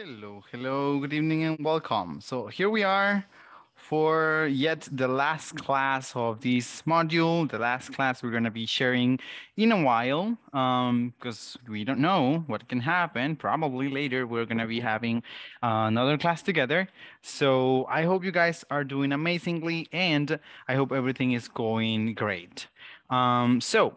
Hello, hello, good evening and welcome. So here we are for yet the last class of this module, the last class we're gonna be sharing in a while, because um, we don't know what can happen. Probably later we're gonna be having uh, another class together. So I hope you guys are doing amazingly and I hope everything is going great. Um, so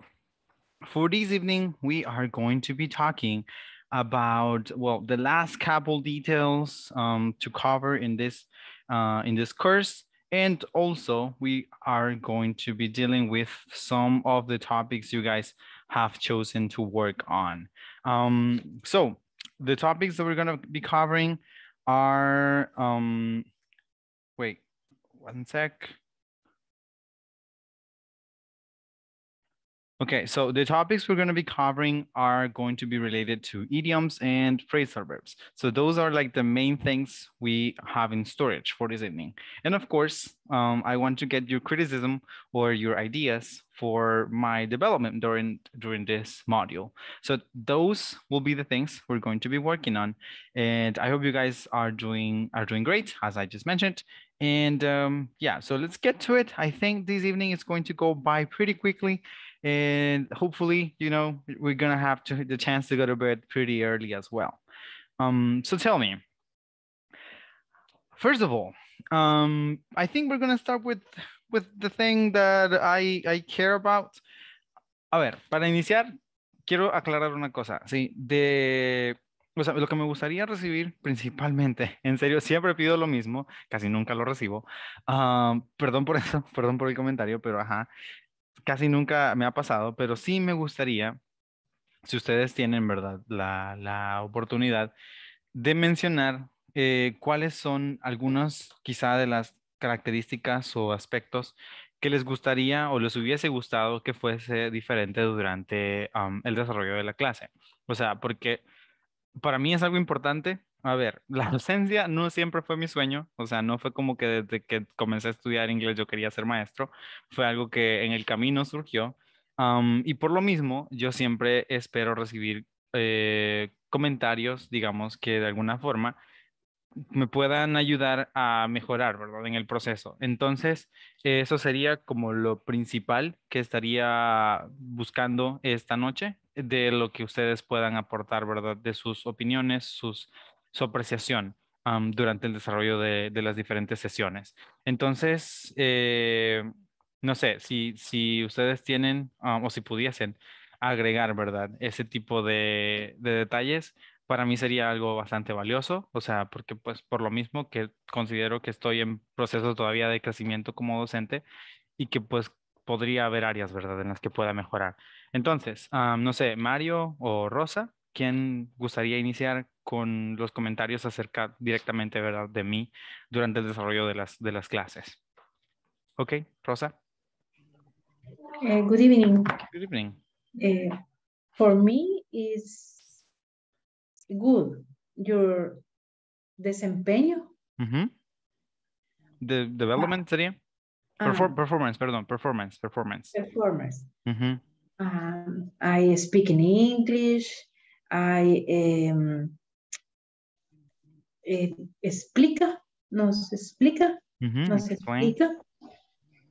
for this evening, we are going to be talking about well the last couple details um, to cover in this uh, in this course and also we are going to be dealing with some of the topics you guys have chosen to work on um, so the topics that we're going to be covering are um, wait one sec Okay, so the topics we're going to be covering are going to be related to idioms and phrasal verbs. So those are like the main things we have in storage for this evening. And of course, um, I want to get your criticism or your ideas for my development during, during this module. So those will be the things we're going to be working on. And I hope you guys are doing, are doing great, as I just mentioned. And um, yeah, so let's get to it. I think this evening is going to go by pretty quickly. and hopefully you know we're gonna have to, the chance to go to bed pretty early as well um, so tell me first of all um, i think we're gonna start with with the thing that i i care about a ver para iniciar quiero aclarar una cosa sí de o sea, lo que me gustaría recibir principalmente, en serio, siempre pido lo mismo, casi nunca lo recibo. ah perdón por eso, perdón por el comentario, pero ajá casi nunca me ha pasado, pero sí me gustaría, si ustedes tienen, ¿verdad?, la, oportunidad de mencionar eh, cuáles son algunas quizá de las características o aspectos que les gustaría o les hubiese gustado que fuese diferente durante el desarrollo de la clase. O sea, porque para mí es algo importante a ver, la docencia no siempre fue mi sueño, o sea, no fue como que desde que comencé a estudiar inglés yo quería ser maestro, fue algo que en el camino surgió. y por lo mismo, yo siempre espero recibir eh, comentarios, digamos, que de alguna forma me puedan ayudar a mejorar, ¿verdad? En el proceso. Entonces, eso sería como lo principal que estaría buscando esta noche, de lo que ustedes puedan aportar, ¿verdad? De sus opiniones, sus su apreciación durante el desarrollo de, las diferentes sesiones. Entonces, eh, no sé, si, ustedes tienen o si pudiesen agregar, ¿verdad? Ese tipo de, detalles, para mí sería algo bastante valioso, o sea, porque pues por lo mismo que considero que estoy en proceso todavía de crecimiento como docente y que pues podría haber áreas, ¿verdad?, en las que pueda mejorar. Entonces, no sé, Mario o Rosa, ¿quién gustaría iniciar con los comentarios acerca directamente de mí durante el desarrollo de las, clases? Ok, Rosa. Eh, good evening. Good evening. Eh, for me, is good your desempeño. The development sería. Ah. performance, perdón, performance, performance. Performance. Um, I speak in English. hay, eh, eh, explica, nos explica, mm -hmm, nos explica.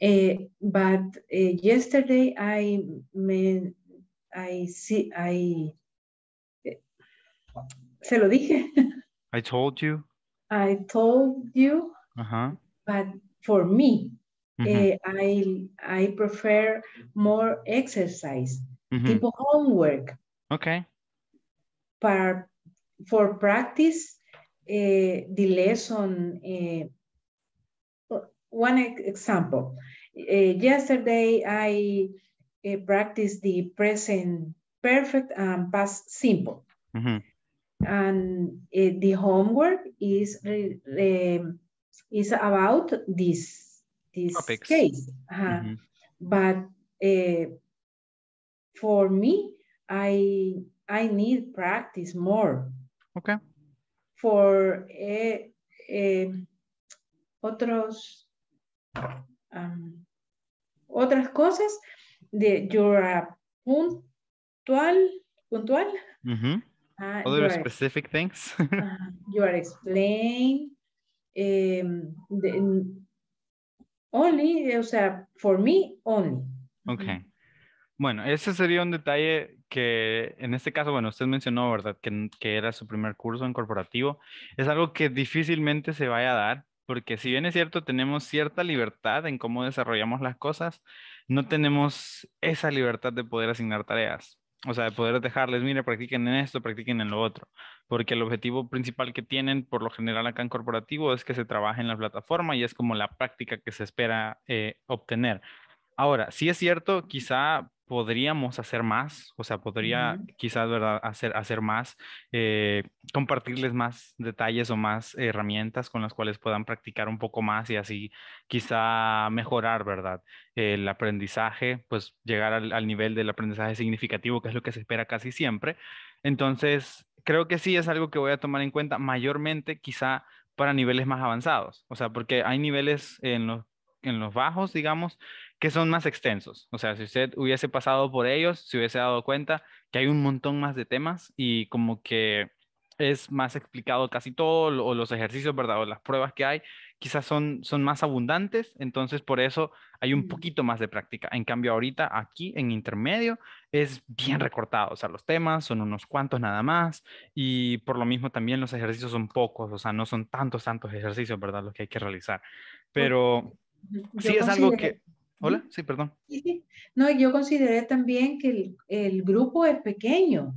Eh, but eh, yesterday I, me, I, see, I, eh, se lo dije. I told you. I told you. Uh -huh. But for me, mm -hmm. I, I prefer more exercise, mm -hmm. tipo homework. Okay for practice, uh, eh, the lesson, uh, eh, one example, eh, yesterday I practiced the present perfect and past simple. Mm -hmm. And the homework is, is about this, this Topics. case. Mm -hmm. But for me, I I need practice more. Okay. For eh, eh, otros, um, otras cosas, de you're puntual, puntual. Ah, Other specific things. you are explain. Em, only, o sea, for me, only. Ok. Bueno, ese sería un detalle que en este caso, bueno, usted mencionó, ¿verdad?, que, era su primer curso en corporativo. Es algo que difícilmente se vaya a dar, porque si bien es cierto, tenemos cierta libertad en cómo desarrollamos las cosas, no tenemos esa libertad de poder asignar tareas. O sea, de poder dejarles, mire, practiquen en esto, practiquen en lo otro. Porque el objetivo principal que tienen, por lo general acá en corporativo, es que se trabaje en la plataforma y es como la práctica que se espera eh, obtener. Ahora, si es cierto, quizá podríamos hacer más, o sea, podría quizás, ¿verdad?, hacer, hacer más, eh, compartirles más detalles o más herramientas con las cuales puedan practicar un poco más y así quizá mejorar, ¿verdad?, el aprendizaje, pues llegar al, nivel del aprendizaje significativo, que es lo que se espera casi siempre. Entonces, creo que sí es algo que voy a tomar en cuenta mayormente quizá para niveles más avanzados, o sea, porque hay niveles en los, en los bajos, digamos, que son más extensos. O sea, si usted hubiese pasado por ellos, se hubiese dado cuenta que hay un montón más de temas y como que es más explicado casi todo, o los ejercicios, ¿verdad? O las pruebas que hay, quizás son, son más abundantes, entonces por eso hay un poquito más de práctica. En cambio, ahorita aquí en intermedio es bien recortado, o sea, los temas son unos cuantos nada más, y por lo mismo también los ejercicios son pocos, o sea, no son tantos, tantos ejercicios, ¿verdad? Los que hay que realizar. Pero sí es algo que... Hola, sí, perdón. No, yo consideré también que el, grupo es pequeño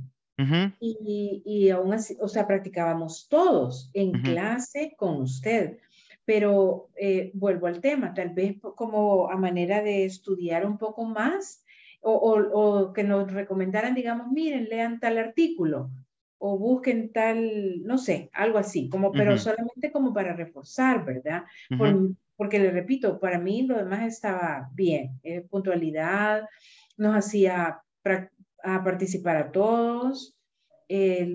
y, y, aún así, o sea, practicábamos todos en clase con usted. Pero eh, vuelvo al tema, tal vez como a manera de estudiar un poco más o, que nos recomendaran, digamos, miren, lean tal artículo o busquen tal, no sé, algo así, como, pero solamente como para reforzar, ¿verdad? Por, porque le repito, para mí lo demás estaba bien, eh, puntualidad, nos hacía a ah, participar a todos, eh,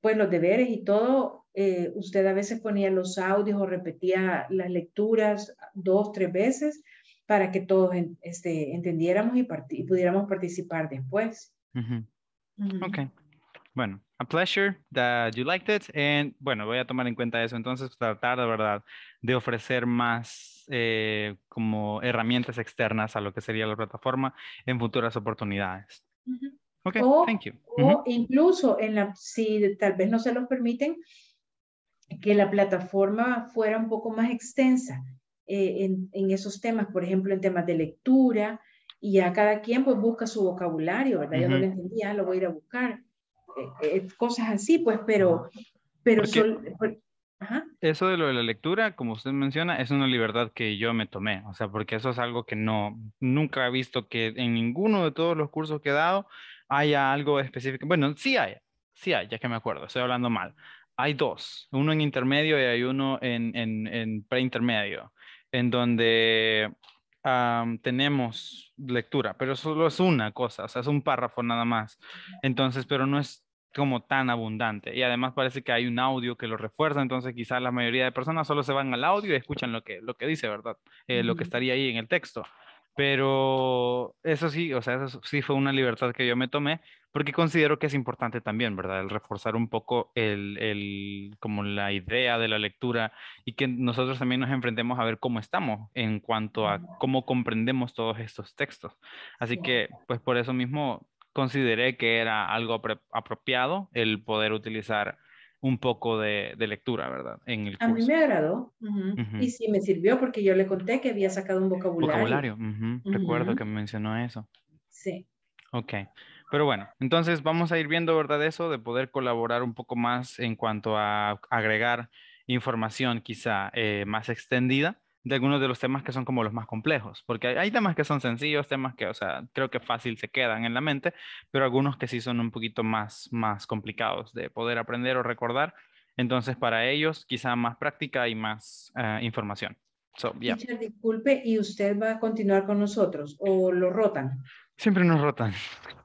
pues los deberes y todo, eh, usted a veces ponía los audios o repetía las lecturas dos, tres veces para que todos este, entendiéramos y, pudiéramos participar después. Ok. Bueno, a pleasure that you liked it. And bueno, voy a tomar en cuenta eso. Entonces, tratar pues, de verdad de ofrecer más eh, como herramientas externas a lo que sería la plataforma en futuras oportunidades. o, thank you. o incluso en la, si tal vez no se los permiten, que la plataforma fuera un poco más extensa eh, en, esos temas, por ejemplo, en temas de lectura, y a cada quien pues busca su vocabulario, ¿verdad? Yo no lo entendía, lo voy a ir a buscar eh, eh, cosas así, pues, pero... pero Eso de lo de la lectura, como usted menciona, es una libertad que yo me tomé, o sea, porque eso es algo que no, nunca he visto que en ninguno de todos los cursos que he dado haya algo específico. Bueno, sí hay, sí hay, ya que me acuerdo, estoy hablando mal. Hay dos, uno en intermedio y hay uno en, en, en preintermedio, en donde tenemos lectura, pero solo es una cosa, o sea, es un párrafo nada más. Entonces, pero no es como tan abundante. Y además parece que hay un audio que lo refuerza, entonces quizás la mayoría de personas solo se van al audio y escuchan lo que, lo que dice, ¿verdad? Eh, lo que estaría ahí en el texto. Pero eso sí, o sea, eso sí fue una libertad que yo me tomé, porque considero que es importante también, ¿verdad? El reforzar un poco como la idea de la lectura y que nosotros también nos enfrentemos a ver cómo estamos en cuanto a cómo comprendemos todos estos textos. Así que, pues por eso mismo consideré que era algo apropiado el poder utilizar un poco de, lectura, ¿verdad? En el a mí me agradó y sí me sirvió porque yo le conté que había sacado un vocabulario. Vocabulario, recuerdo que mencionó eso. Sí. Ok, pero bueno, entonces vamos a ir viendo, ¿verdad? Eso de poder colaborar un poco más en cuanto a agregar información quizá eh, más extendida de algunos de los temas que son como los más complejos, porque hay, temas que son sencillos, temas que, o sea, creo que fácil se quedan en la mente, pero algunos que sí son un poquito más, más complicados de poder aprender o recordar. Entonces, para ellos, quizá más práctica y más eh, información. So, disculpe, ¿y usted va a continuar con nosotros o lo rotan? Siempre nos rotan.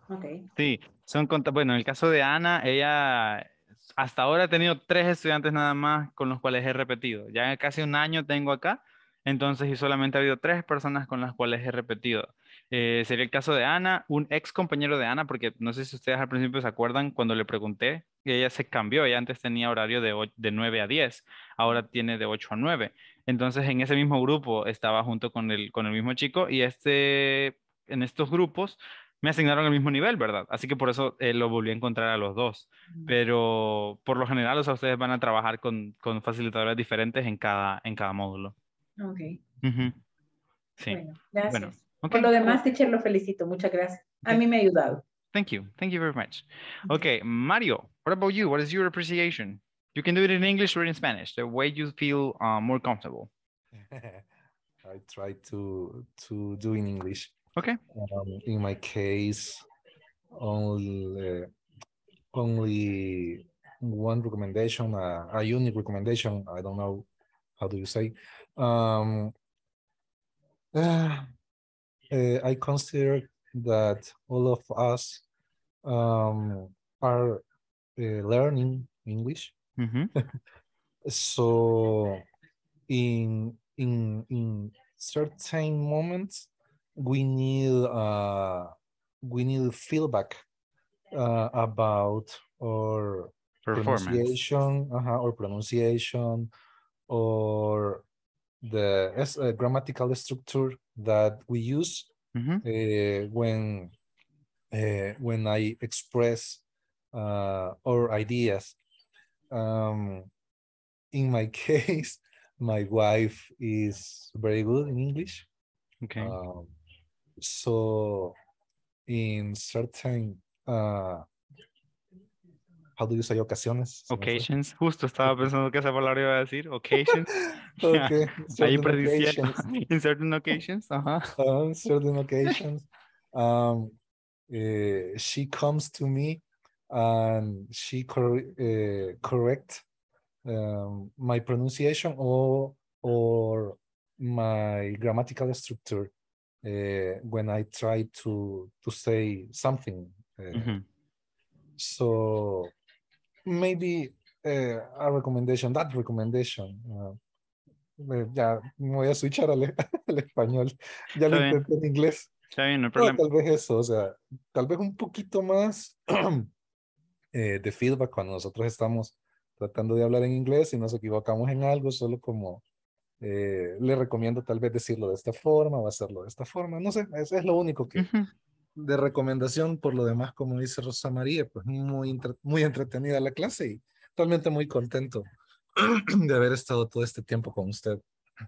Okay. Sí, son bueno, en el caso de Ana, ella hasta ahora ha tenido tres estudiantes nada más con los cuales he repetido. Ya casi un año tengo acá entonces, y solamente ha habido tres personas con las cuales he repetido. Eh, sería el caso de Ana, un ex compañero de Ana, porque no sé si ustedes al principio se acuerdan cuando le pregunté, ella se cambió, ella antes tenía horario de, de 9 a 10, ahora tiene de 8 a 9. Entonces, en ese mismo grupo estaba junto con el, con el mismo chico y este, en estos grupos me asignaron el mismo nivel, ¿verdad? Así que por eso eh, lo volví a encontrar a los dos. Mm. Pero por lo general, ustedes van a trabajar con, con facilitadores diferentes en cada, en cada módulo. Ok. Sí. Bueno, gracias. Bueno, okay. Por lo demás, teacher, lo felicito. Muchas gracias. A mí me ha ayudado. Thank you. Thank you very much. Okay, Mario, what about you? What is your appreciation? You can do it in English or in Spanish, the way you feel uh, more comfortable. I try to to do in English. Okay. Um, in my case, only uh, only one recommendation, uh, a unique recommendation. I don't know how do you say um, uh, I consider that all of us um, are uh, learning English. Mm -hmm. so, in in in certain moments, we need uh, we need feedback uh, about our performance, pronunciation, uh -huh, or pronunciation, or the uh, grammatical structure that we use mm -hmm. uh, when uh, when I express uh, our ideas. Um, in my case, my wife is very good in English. Okay. Um, so in certain uh, how do you say occasiones? Occasions. No Justo estaba pensando que esa palabra iba a decir. Occasions. okay. Ahí In certain occasions. In Uh -huh. uh, certain occasions. Um, eh, she comes to me and she cor eh, correct um, my pronunciation or, or my grammatical structure eh, when I try to, to say something. Mm -hmm. So maybe eh, a recommendation, that recommendation. Uh, eh, ya me voy a switchar al, español. Ya lo intenté en inglés. Está bien, no hay problema. tal vez eso, o sea, tal vez un poquito más eh, de feedback cuando nosotros estamos tratando de hablar en inglés y nos equivocamos en algo, solo como le recomiendo tal vez decirlo de esta forma o hacerlo de esta forma. No sé, eso es lo único que, de recomendación, por lo demás, como dice Rosa María, pues muy, muy entretenida la clase y totalmente muy contento de haber estado todo este tiempo con usted.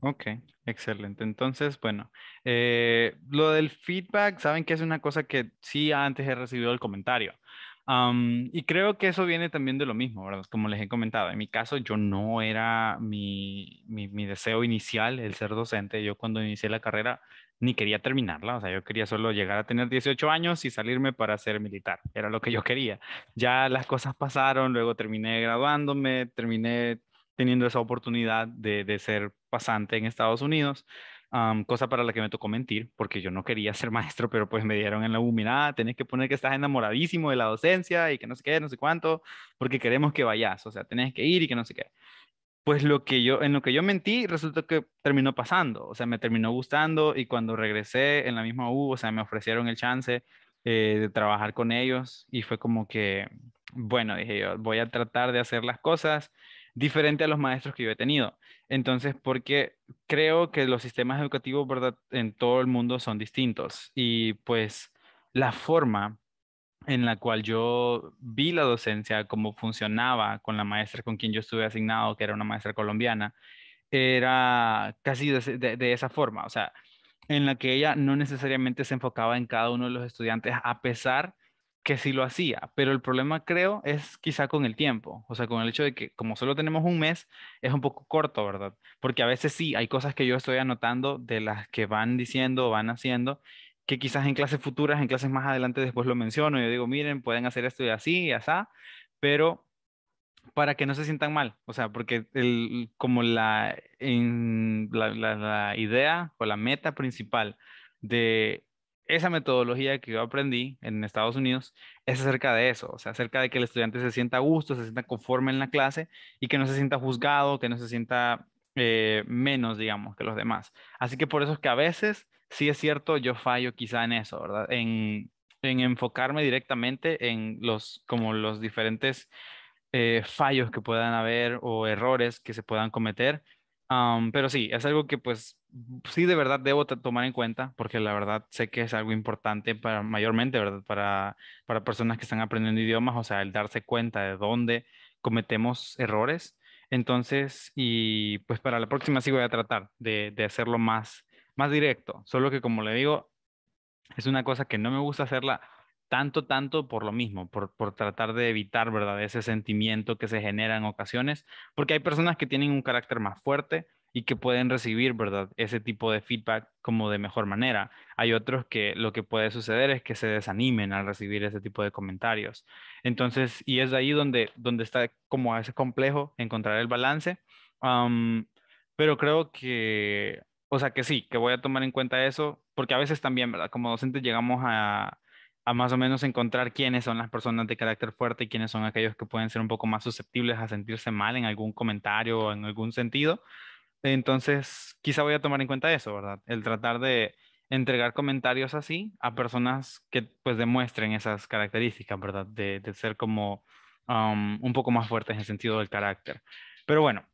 Ok, excelente. Entonces, bueno, eh, lo del feedback, saben que es una cosa que sí antes he recibido el comentario y creo que eso viene también de lo mismo, ¿verdad? Como les he comentado, en mi caso yo no era mi, mi, mi deseo inicial el ser docente. Yo cuando inicié la carrera ni quería terminarla, o sea, yo quería solo llegar a tener 18 años y salirme para ser militar, era lo que yo quería. Ya las cosas pasaron, luego terminé graduándome, terminé teniendo esa oportunidad de, de ser pasante en Estados Unidos cosa para la que me tocó mentir, porque yo no quería ser maestro, pero pues me dieron en la U, mira, tenés que poner que estás enamoradísimo de la docencia y que no sé qué, no sé cuánto, porque queremos que vayas, o sea, tenés que ir y que no sé qué. Pues lo que yo, en lo que yo mentí, resulta que terminó pasando, o sea, me terminó gustando y cuando regresé en la misma U, o sea, me ofrecieron el chance eh, de trabajar con ellos y fue como que, bueno, dije yo, voy a tratar de hacer las cosas diferente a los maestros que yo he tenido. Entonces, porque creo que los sistemas educativos, En todo el mundo son distintos y pues la forma en la cual yo vi la docencia, cómo funcionaba con la maestra con quien yo estuve asignado, que era una maestra colombiana, era casi de, esa forma, o sea, en la que ella no necesariamente se enfocaba en cada uno de los estudiantes, a pesar que sí lo hacía, pero el problema creo es quizá con el tiempo, o sea, con el hecho de que como solo tenemos un mes, es un poco corto, ¿verdad? Porque a veces sí, hay cosas que yo estoy anotando de las que van diciendo o van haciendo, que quizás en clases futuras, en clases más adelante después lo menciono, yo digo, miren, pueden hacer esto y así y así, pero para que no se sientan mal, o sea, porque el, como la, en, la, la idea o la meta principal de esa metodología que yo aprendí en Estados Unidos es acerca de eso, o sea, acerca de que el estudiante se sienta a gusto, se sienta conforme en la clase y que no se sienta juzgado, que no se sienta eh, menos, digamos, que los demás. Así que por eso es que a veces, sí es cierto, yo fallo quizá en eso, ¿verdad? En, enfocarme directamente en los, como los diferentes eh, fallos que puedan haber o errores que se puedan cometer pero sí, es algo que pues sí de verdad debo tomar en cuenta porque la verdad sé que es algo importante para mayormente, ¿verdad? Para, para personas que están aprendiendo idiomas, o sea, el darse cuenta de dónde cometemos errores. Entonces, y pues para la próxima sí voy a tratar de, de hacerlo más, más directo. Solo que como le digo, es una cosa que no me gusta hacerla tanto, tanto por lo mismo, por, tratar de evitar, ¿verdad? Ese sentimiento que se genera en ocasiones, porque hay personas que tienen un carácter más fuerte y que pueden recibir, ¿verdad? Ese tipo de feedback como de mejor manera. Hay otros que lo que puede suceder es que se desanimen al recibir ese tipo de comentarios. Entonces, y es ahí donde, donde está como ese complejo encontrar el balance. pero creo que, o sea, que sí, que voy a tomar en cuenta eso, porque a veces también, ¿verdad? Como docentes llegamos a, a más o menos encontrar quiénes son las personas de carácter fuerte y quiénes son aquellos que pueden ser un poco más susceptibles a sentirse mal en algún comentario o en algún sentido. Entonces, quizá voy a tomar en cuenta eso, ¿verdad? El tratar de entregar comentarios así a personas que pues demuestren esas características, ¿verdad? De, de ser como un poco más fuertes en el sentido del carácter. Pero bueno,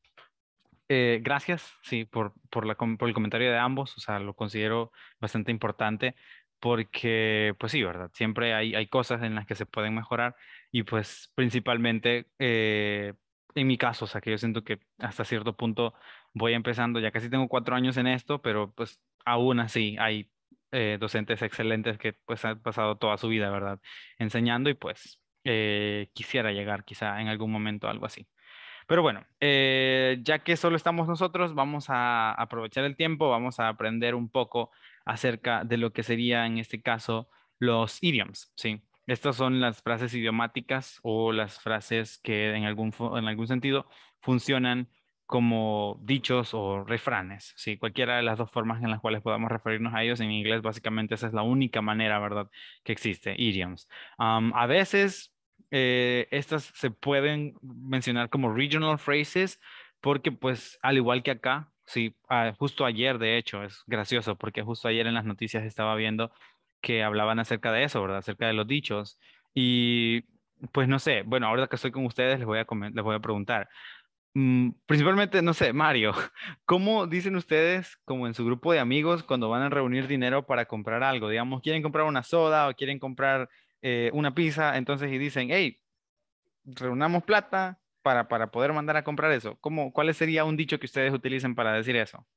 eh, gracias, sí, por, por, la, por el comentario de ambos, o sea, lo considero bastante importante porque pues sí, ¿verdad? Siempre hay, hay cosas en las que se pueden mejorar y pues principalmente eh, en mi caso, o sea que yo siento que hasta cierto punto voy empezando, ya casi tengo cuatro años en esto, pero pues aún así hay eh, docentes excelentes que pues han pasado toda su vida, ¿verdad? Enseñando y pues eh, quisiera llegar quizá en algún momento a algo así. Pero bueno, ya que solo estamos nosotros, vamos a aprovechar el tiempo, vamos a aprender un poco acerca de lo que sería en este caso los idioms, ¿sí? Estas son las frases idiomáticas o las frases que en algún, en algún sentido funcionan como dichos o refranes, ¿sí? Cualquiera de las dos formas en las cuales podamos referirnos a ellos en inglés, básicamente esa es la única manera, ¿verdad?, que existe, idioms. a veces eh, estas se pueden mencionar como regional phrases porque pues al igual que acá, Sí, ah, justo ayer, de hecho, es gracioso porque justo ayer en las noticias estaba viendo que hablaban acerca de eso, ¿verdad? Acerca de los dichos. Y pues no sé, bueno, ahora que estoy con ustedes les voy a, les voy a preguntar. Mm, principalmente, no sé, Mario, ¿cómo dicen ustedes, como en su grupo de amigos, cuando van a reunir dinero para comprar algo? Digamos, quieren comprar una soda o quieren comprar eh, una pizza, entonces y dicen, hey, reunamos plata, para, para poder mandar a comprar eso? ¿Cómo, ¿Cuál sería un dicho que ustedes utilicen para decir eso?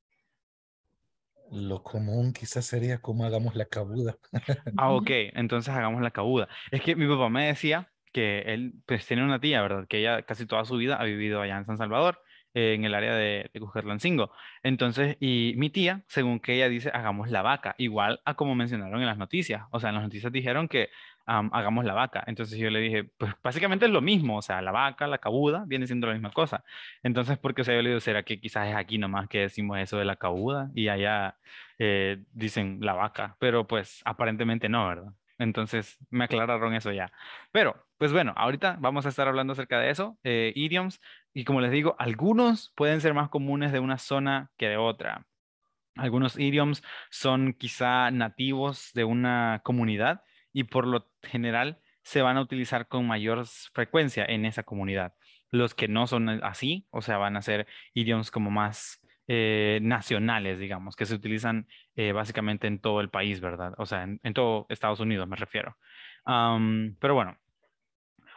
Lo común quizás sería como hagamos la cabuda. Ah, ok, entonces hagamos la cabuda. Es que mi papá me decía que él pues tiene una tía, ¿verdad? Que ella casi toda su vida ha vivido allá en San Salvador, eh, en el área de, Cujerlancingo. Entonces, y mi tía, según que ella dice, hagamos la vaca, igual a como mencionaron en las noticias. O sea, en las noticias dijeron que hagamos la vaca. Entonces yo le dije, pues básicamente es lo mismo, o sea, la vaca, la cabuda, viene siendo la misma cosa. Entonces, porque se se ha ¿será que quizás es aquí nomás que decimos eso de la cabuda y allá eh, dicen la vaca? Pero pues aparentemente no, ¿verdad? Entonces me aclararon eso ya. Pero, pues bueno, ahorita vamos a estar hablando acerca de eso, eh, idioms, y como les digo, algunos pueden ser más comunes de una zona que de otra. Algunos idioms son quizá nativos de una comunidad y por lo general se van a utilizar con mayor frecuencia en esa comunidad. Los que no son eh, así, o sea, van a ser idiomas como más eh, nacionales, digamos, que se utilizan eh, básicamente en todo el país, ¿verdad? O sea, en, todo Estados Unidos me refiero. pero bueno,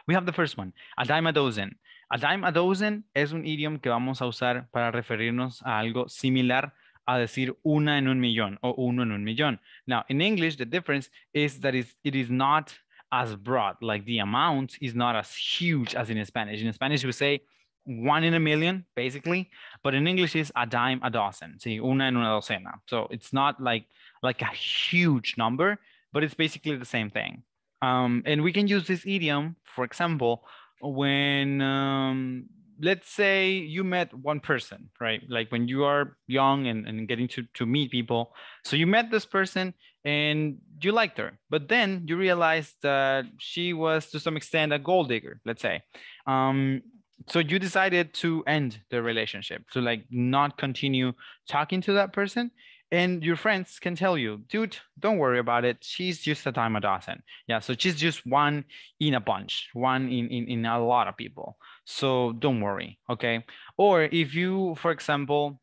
we have the first one, a dime a dozen. A dime a dozen es un idioma que vamos a usar para referirnos a algo similar a decir una en un millón o uno en un millón. Now, in English, the difference is that it is not as broad, like the amount is not as huge as in Spanish. In Spanish, we say one in a million, basically, but in English is a dime a dozen, See una en una docena. So it's not like, like a huge number, but it's basically the same thing. Um, and we can use this idiom, for example, when um, let's say you met one person right like when you are young and, and getting to, to meet people so you met this person and you liked her but then you realized that she was to some extent a gold digger let's say um, so you decided to end the relationship to like not continue talking to that person and your friends can tell you dude don't worry about it she's just a time a yeah so she's just one in a bunch one in in, in a lot of people so don't worry, okay? Or if you, for example,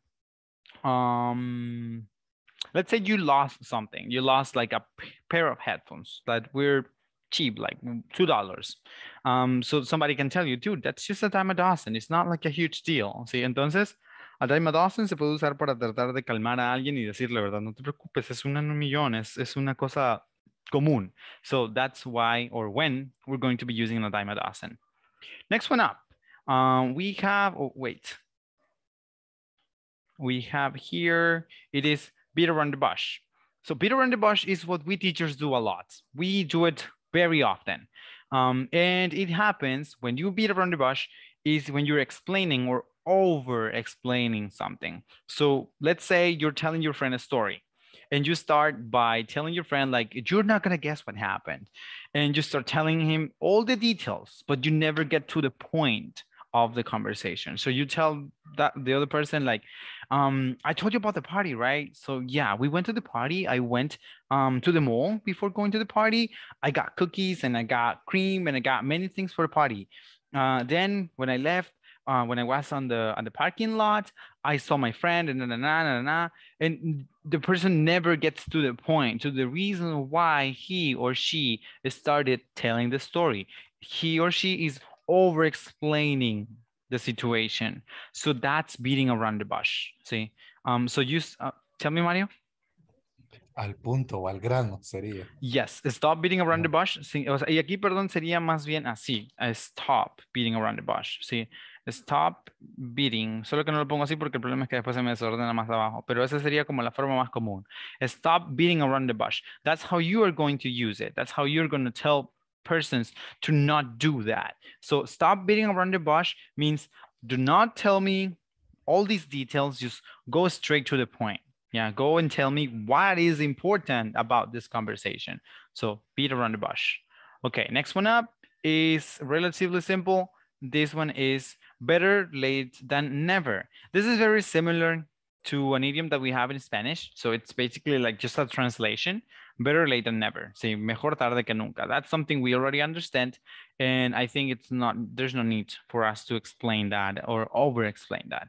um, let's say you lost something, you lost like a pair of headphones that were cheap, like two dollars. Um, so somebody can tell you, dude, that's just a dime a dozen. It's not like a huge deal. See, entonces a dime a dozen se puede usar para tratar de calmar a alguien y decirle, verdad, no te preocupes, es una en un millón, es, es una cosa común. So that's why or when we're going to be using a dime a dozen. Next one up. Um, we have, oh, wait. We have here, it is beat around the bush. So beat around the bush is what we teachers do a lot. We do it very often. Um, and it happens when you beat around the bush is when you're explaining or over explaining something. So let's say you're telling your friend a story and you start by telling your friend like you're not going to guess what happened and you start telling him all the details but you never get to the point of the conversation. So you tell that the other person like, um, I told you about the party, right? So yeah, we went to the party. I went um to the mall before going to the party. I got cookies and I got cream and I got many things for the party. Uh, then when I left, uh, when I was on the on the parking lot, I saw my friend and na, na, na, na, na, and the person never gets to the point, to the reason why he or she started telling the story. He or she is over explaining the situation. So that's beating around the bush. See, um, so you uh, tell me, Mario. Al punto o al grano sería. Yes, stop beating around the bush. Sí, y aquí, perdón, sería más bien así. Stop beating around the bush. Sí, stop beating. Solo que no lo pongo así porque el problema es que después se me desordena más abajo. Pero esa sería como la forma más común. Stop beating around the bush. That's how you are going to use it. That's how you're going to tell persons to not do that. So stop beating around the bush means do not tell me all these details, just go straight to the point. Yeah, go and tell me what is important about this conversation. So beat around the bush. Okay, next one up is relatively simple. This one is better late than never. This is very similar to an idiom that we have in Spanish. So it's basically like just a translation. Better late than never. Say mejor tarde que nunca. That's something we already understand. And I think it's not, there's no need for us to explain that or over explain that.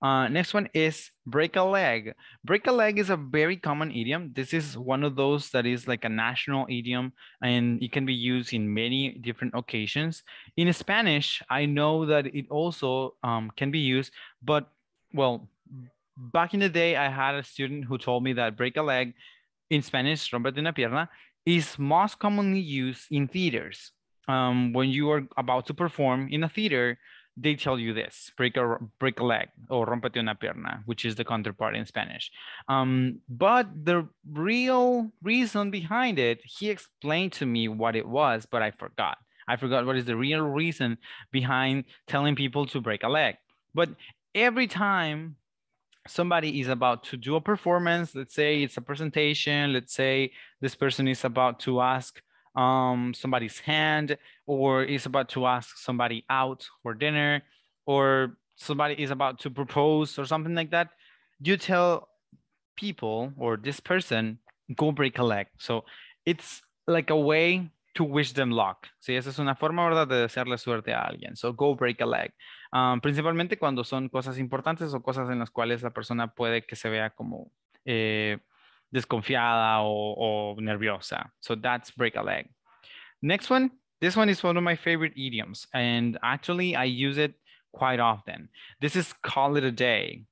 Uh, next one is break a leg. Break a leg is a very common idiom. This is one of those that is like a national idiom and it can be used in many different occasions. In Spanish, I know that it also um, can be used, but well, back in the day, I had a student who told me that break a leg in Spanish, rompete una pierna, is most commonly used in theaters. Um, when you are about to perform in a theater, they tell you this break a, break a leg or rompete una pierna, which is the counterpart in Spanish. Um, but the real reason behind it, he explained to me what it was, but I forgot. I forgot what is the real reason behind telling people to break a leg. But every time somebody is about to do a performance let's say it's a presentation let's say this person is about to ask um, somebody's hand or is about to ask somebody out for dinner or somebody is about to propose or something like that you tell people or this person go break a leg. so it's like a way to wish them luck. Sí, esa es una forma, ¿verdad?, de desearle suerte a alguien. So go break a leg. Um, principalmente cuando son cosas importantes o cosas en las cuales la persona puede que se vea como eh, desconfiada o, o, nerviosa. So that's break a leg. Next one. This one is one of my favorite idioms, and actually I use it quite often. This is call it a day.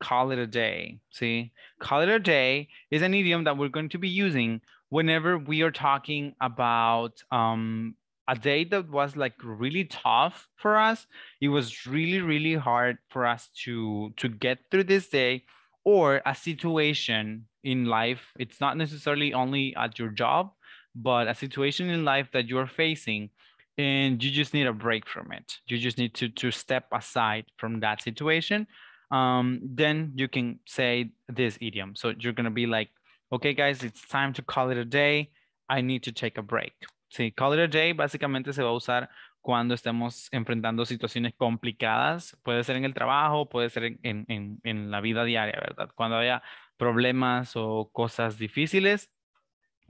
Call it a day. See, call it a day is an idiom that we're going to be using whenever we are talking about um, a day that was like really tough for us, it was really, really hard for us to to get through this day or a situation in life. It's not necessarily only at your job, but a situation in life that you're facing and you just need a break from it. You just need to to step aside from that situation. Um, then you can say this idiom. So you're gonna be like, Okay, guys, it's time to call it a day, I need to take a break. Sí, call it a day básicamente se va a usar cuando estemos enfrentando situaciones complicadas, puede ser en el trabajo, puede ser en, la vida diaria, ¿verdad? Cuando haya problemas o cosas difíciles,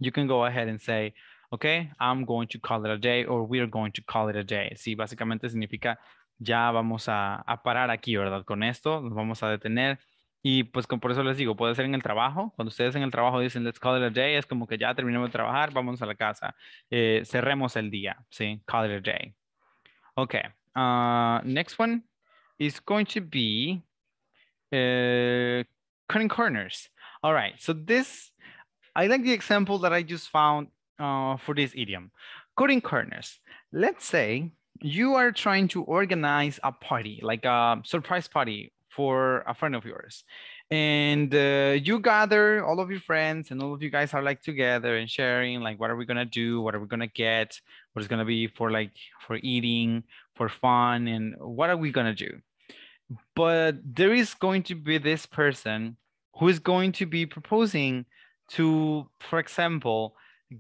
you can go ahead and say, okay, I'm going to call it a day or we're going to call it a day. Sí, básicamente significa ya vamos a, a parar aquí, ¿verdad? Con esto nos vamos a detener Y pues con, por eso les digo, puede ser en el trabajo. Cuando ustedes en el trabajo dicen, let's call it a day, es como que ya terminamos de trabajar, vamos a la casa. Eh, cerremos el día, ¿sí? Call it a day. Okay, uh, next one is going to be uh, cutting corners. All right, so this, I like the example that I just found uh, for this idiom. Cutting corners. Let's say you are trying to organize a party, like a surprise party for a friend of yours and uh, you gather all of your friends and all of you guys are like together and sharing like what are we gonna do what are we gonna get what is gonna be for like for eating for fun and what are we gonna do but there is going to be this person who is going to be proposing to for example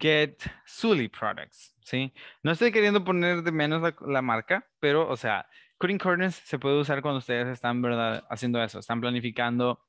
get Sully products, ¿sí? No estoy queriendo poner de menos la, la marca, pero, o sea, Cutting corners se puede usar cuando ustedes están ¿verdad? haciendo eso, están planificando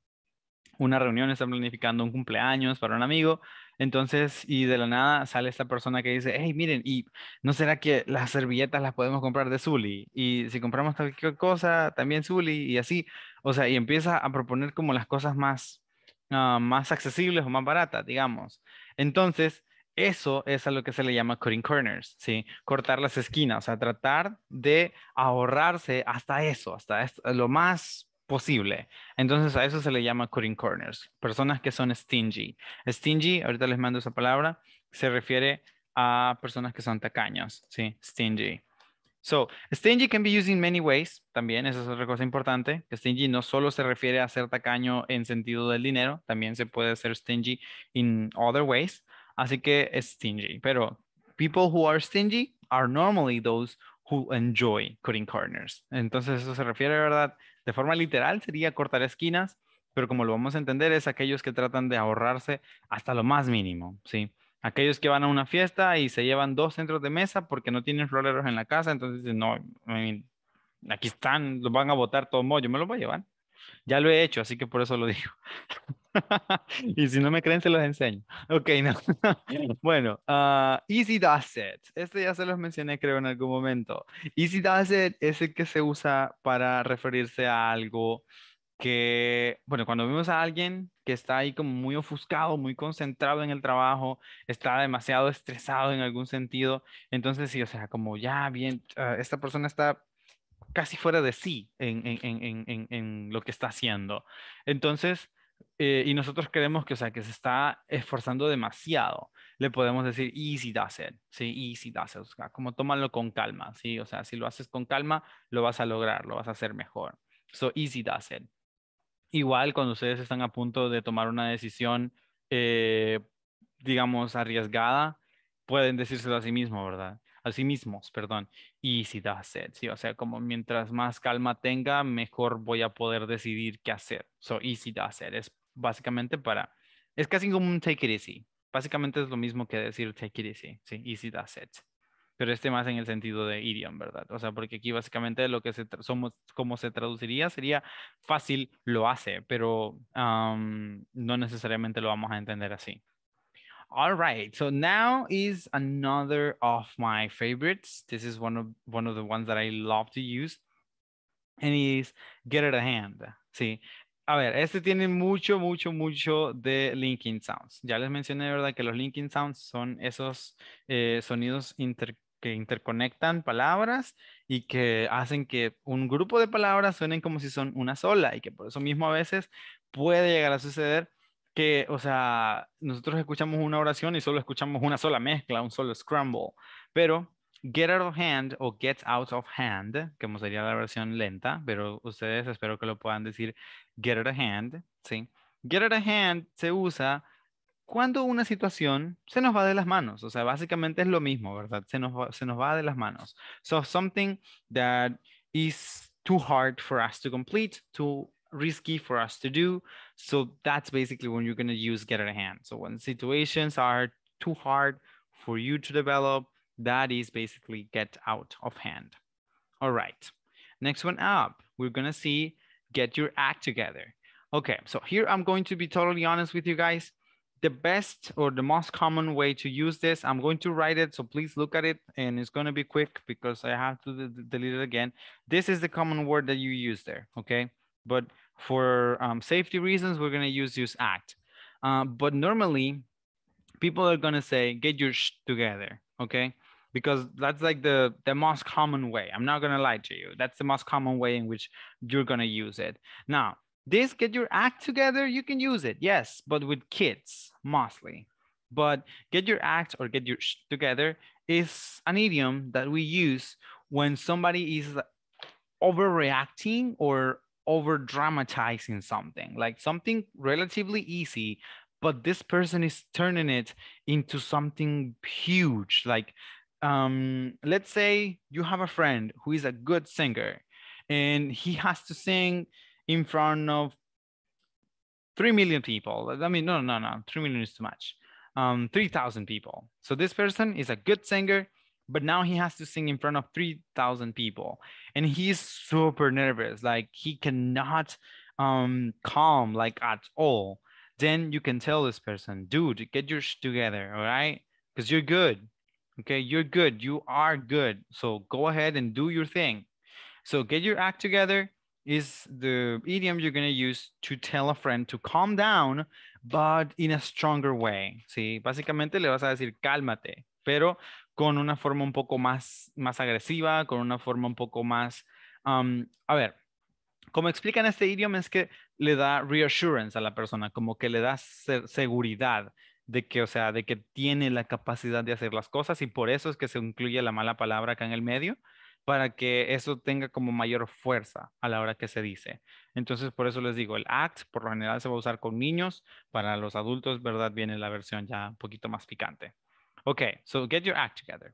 una reunión, están planificando un cumpleaños para un amigo, entonces, y de la nada sale esta persona que dice, hey, miren, ¿y no será que las servilletas las podemos comprar de Zully? Y si compramos cualquier cosa, también Zully, y así, o sea, y empieza a proponer como las cosas más, ah, más accesibles o más baratas, digamos. Entonces, eso es a lo que se le llama cutting corners, ¿sí? Cortar las esquinas, o sea, tratar de ahorrarse hasta eso, hasta lo más posible. Entonces a eso se le llama cutting corners, personas que son stingy. Stingy, ahorita les mando esa palabra, se refiere a personas que son tacaños, ¿sí? Stingy. So, stingy can be used in many ways, también, esa es otra cosa importante. Stingy no solo se refiere a ser tacaño en sentido del dinero, también se puede ser stingy in other ways. Así que es stingy, pero people who are stingy are normally those who enjoy cutting corners. Entonces eso se refiere, ¿verdad? De forma literal sería cortar esquinas, pero como lo vamos a entender es aquellos que tratan de ahorrarse hasta lo más mínimo, ¿sí? Aquellos que van a una fiesta y se llevan dos centros de mesa porque no tienen floreros en la casa, entonces no, aquí están, los van a botar todo yo me los voy a llevar. Ya lo he hecho, así que por eso lo digo. y si no me creen, se los enseño. Ok, no. bueno, ah, Easy Does It. Este ya se los mencioné, creo, en algún momento. Easy Does It es el que se usa para referirse a algo que, bueno, cuando vemos a alguien que está ahí como muy ofuscado, muy concentrado en el trabajo, está demasiado estresado en algún sentido, entonces sí, o sea, como ya bien, ah, esta persona está casi fuera de sí en, lo que está haciendo. Entonces, eh, y nosotros creemos que, o sea, que se está esforzando demasiado. Le podemos decir, easy does it, ¿sí? Easy does it. O sea, como tómalo con calma, ¿sí? O sea, si lo haces con calma, lo vas a lograr, lo vas a hacer mejor. So, easy does it. Igual cuando ustedes están a punto de tomar una decisión, eh, digamos, arriesgada, pueden decírselo a sí mismo, ¿verdad? A sí mismos, perdón. Easy si da ¿sí? O sea, como mientras más calma tenga, mejor voy a poder decidir qué hacer. So, easy to sed. Es básicamente para... Es casi como un take it easy. Básicamente es lo mismo que decir take it easy, ¿sí? Easy to sed. Pero este más en el sentido de idiom, ¿verdad? O sea, porque aquí básicamente lo que se somos, como se traduciría sería fácil lo hace, pero no necesariamente lo vamos a entender así. All right. So now is another of my favorites. This is one of one of the ones that I love to use. And is Get It a Hand. A ver, este tiene mucho, mucho, mucho de linking sounds. Ya les mencioné, ¿verdad? Que los linking sounds son esos eh, sonidos que interconectan palabras y que hacen que un grupo de palabras suenen como si son una sola y que por eso mismo a veces puede llegar a suceder que, o sea, nosotros escuchamos una oración y solo escuchamos una sola mezcla, un solo scramble, pero Get Out of Hand o Get Out of Hand, como sería la versión lenta, pero ustedes espero que lo puedan decir Get Out of Hand, ¿sí? Get Out of Hand se usa cuando una situación se nos va de las manos, o sea, básicamente es lo mismo, ¿verdad? Se nos va, se nos va de las manos. So something that is too hard for us to complete, to risky for us to do. So that's basically when you're going to use get out of hand. So when situations are too hard for you to develop, that is basically get out of hand. All right. Next one up, we're going to see get your act together. Okay, so here I'm going to be totally honest with you guys. The best or the most common way to use this, I'm going to write it, so please look at it, and it's going to be quick because I have to delete it again. This is the common word that you use there, okay? But for um, safety reasons, we're going to use use act. Uh, but normally, people are going to say, get your sh together, okay? Because that's like the, the most common way. I'm not going to lie to you. That's the most common way in which you're going to use it. Now, this get your act together, you can use it, yes, but with kids mostly. But get your act or get your sh together is an idiom that we use when somebody is overreacting or over dramatizing something, like something relatively easy, but this person is turning it into something huge. Like, um, let's say you have a friend who is a good singer and he has to sing in front of 3 million people. I mean, no, no, no, 3 million is too much. Um, 3,000 people. So this person is a good singer but now he has to sing in front of 3000 people and he's super nervous like he cannot um calm like at all then you can tell this person dude get your sh- together all right because you're good okay you're good you are good so go ahead and do your thing so get your act together is the idiom you're going to use to tell a friend to calm down but in a stronger way sí básicamente le vas a decir cálmate pero con una forma un poco más, más agresiva, con una forma un poco más... a ver, como explica en este idioma es que le da reassurance a la persona, como que le da seguridad de que, o sea, de que tiene la capacidad de hacer las cosas y por eso es que se incluye la mala palabra acá en el medio para que eso tenga como mayor fuerza a la hora que se dice. Entonces, por eso les digo, el act por lo general se va a usar con niños, para los adultos, ¿verdad? Viene la versión ya un poquito más picante. Okay, so get your act together.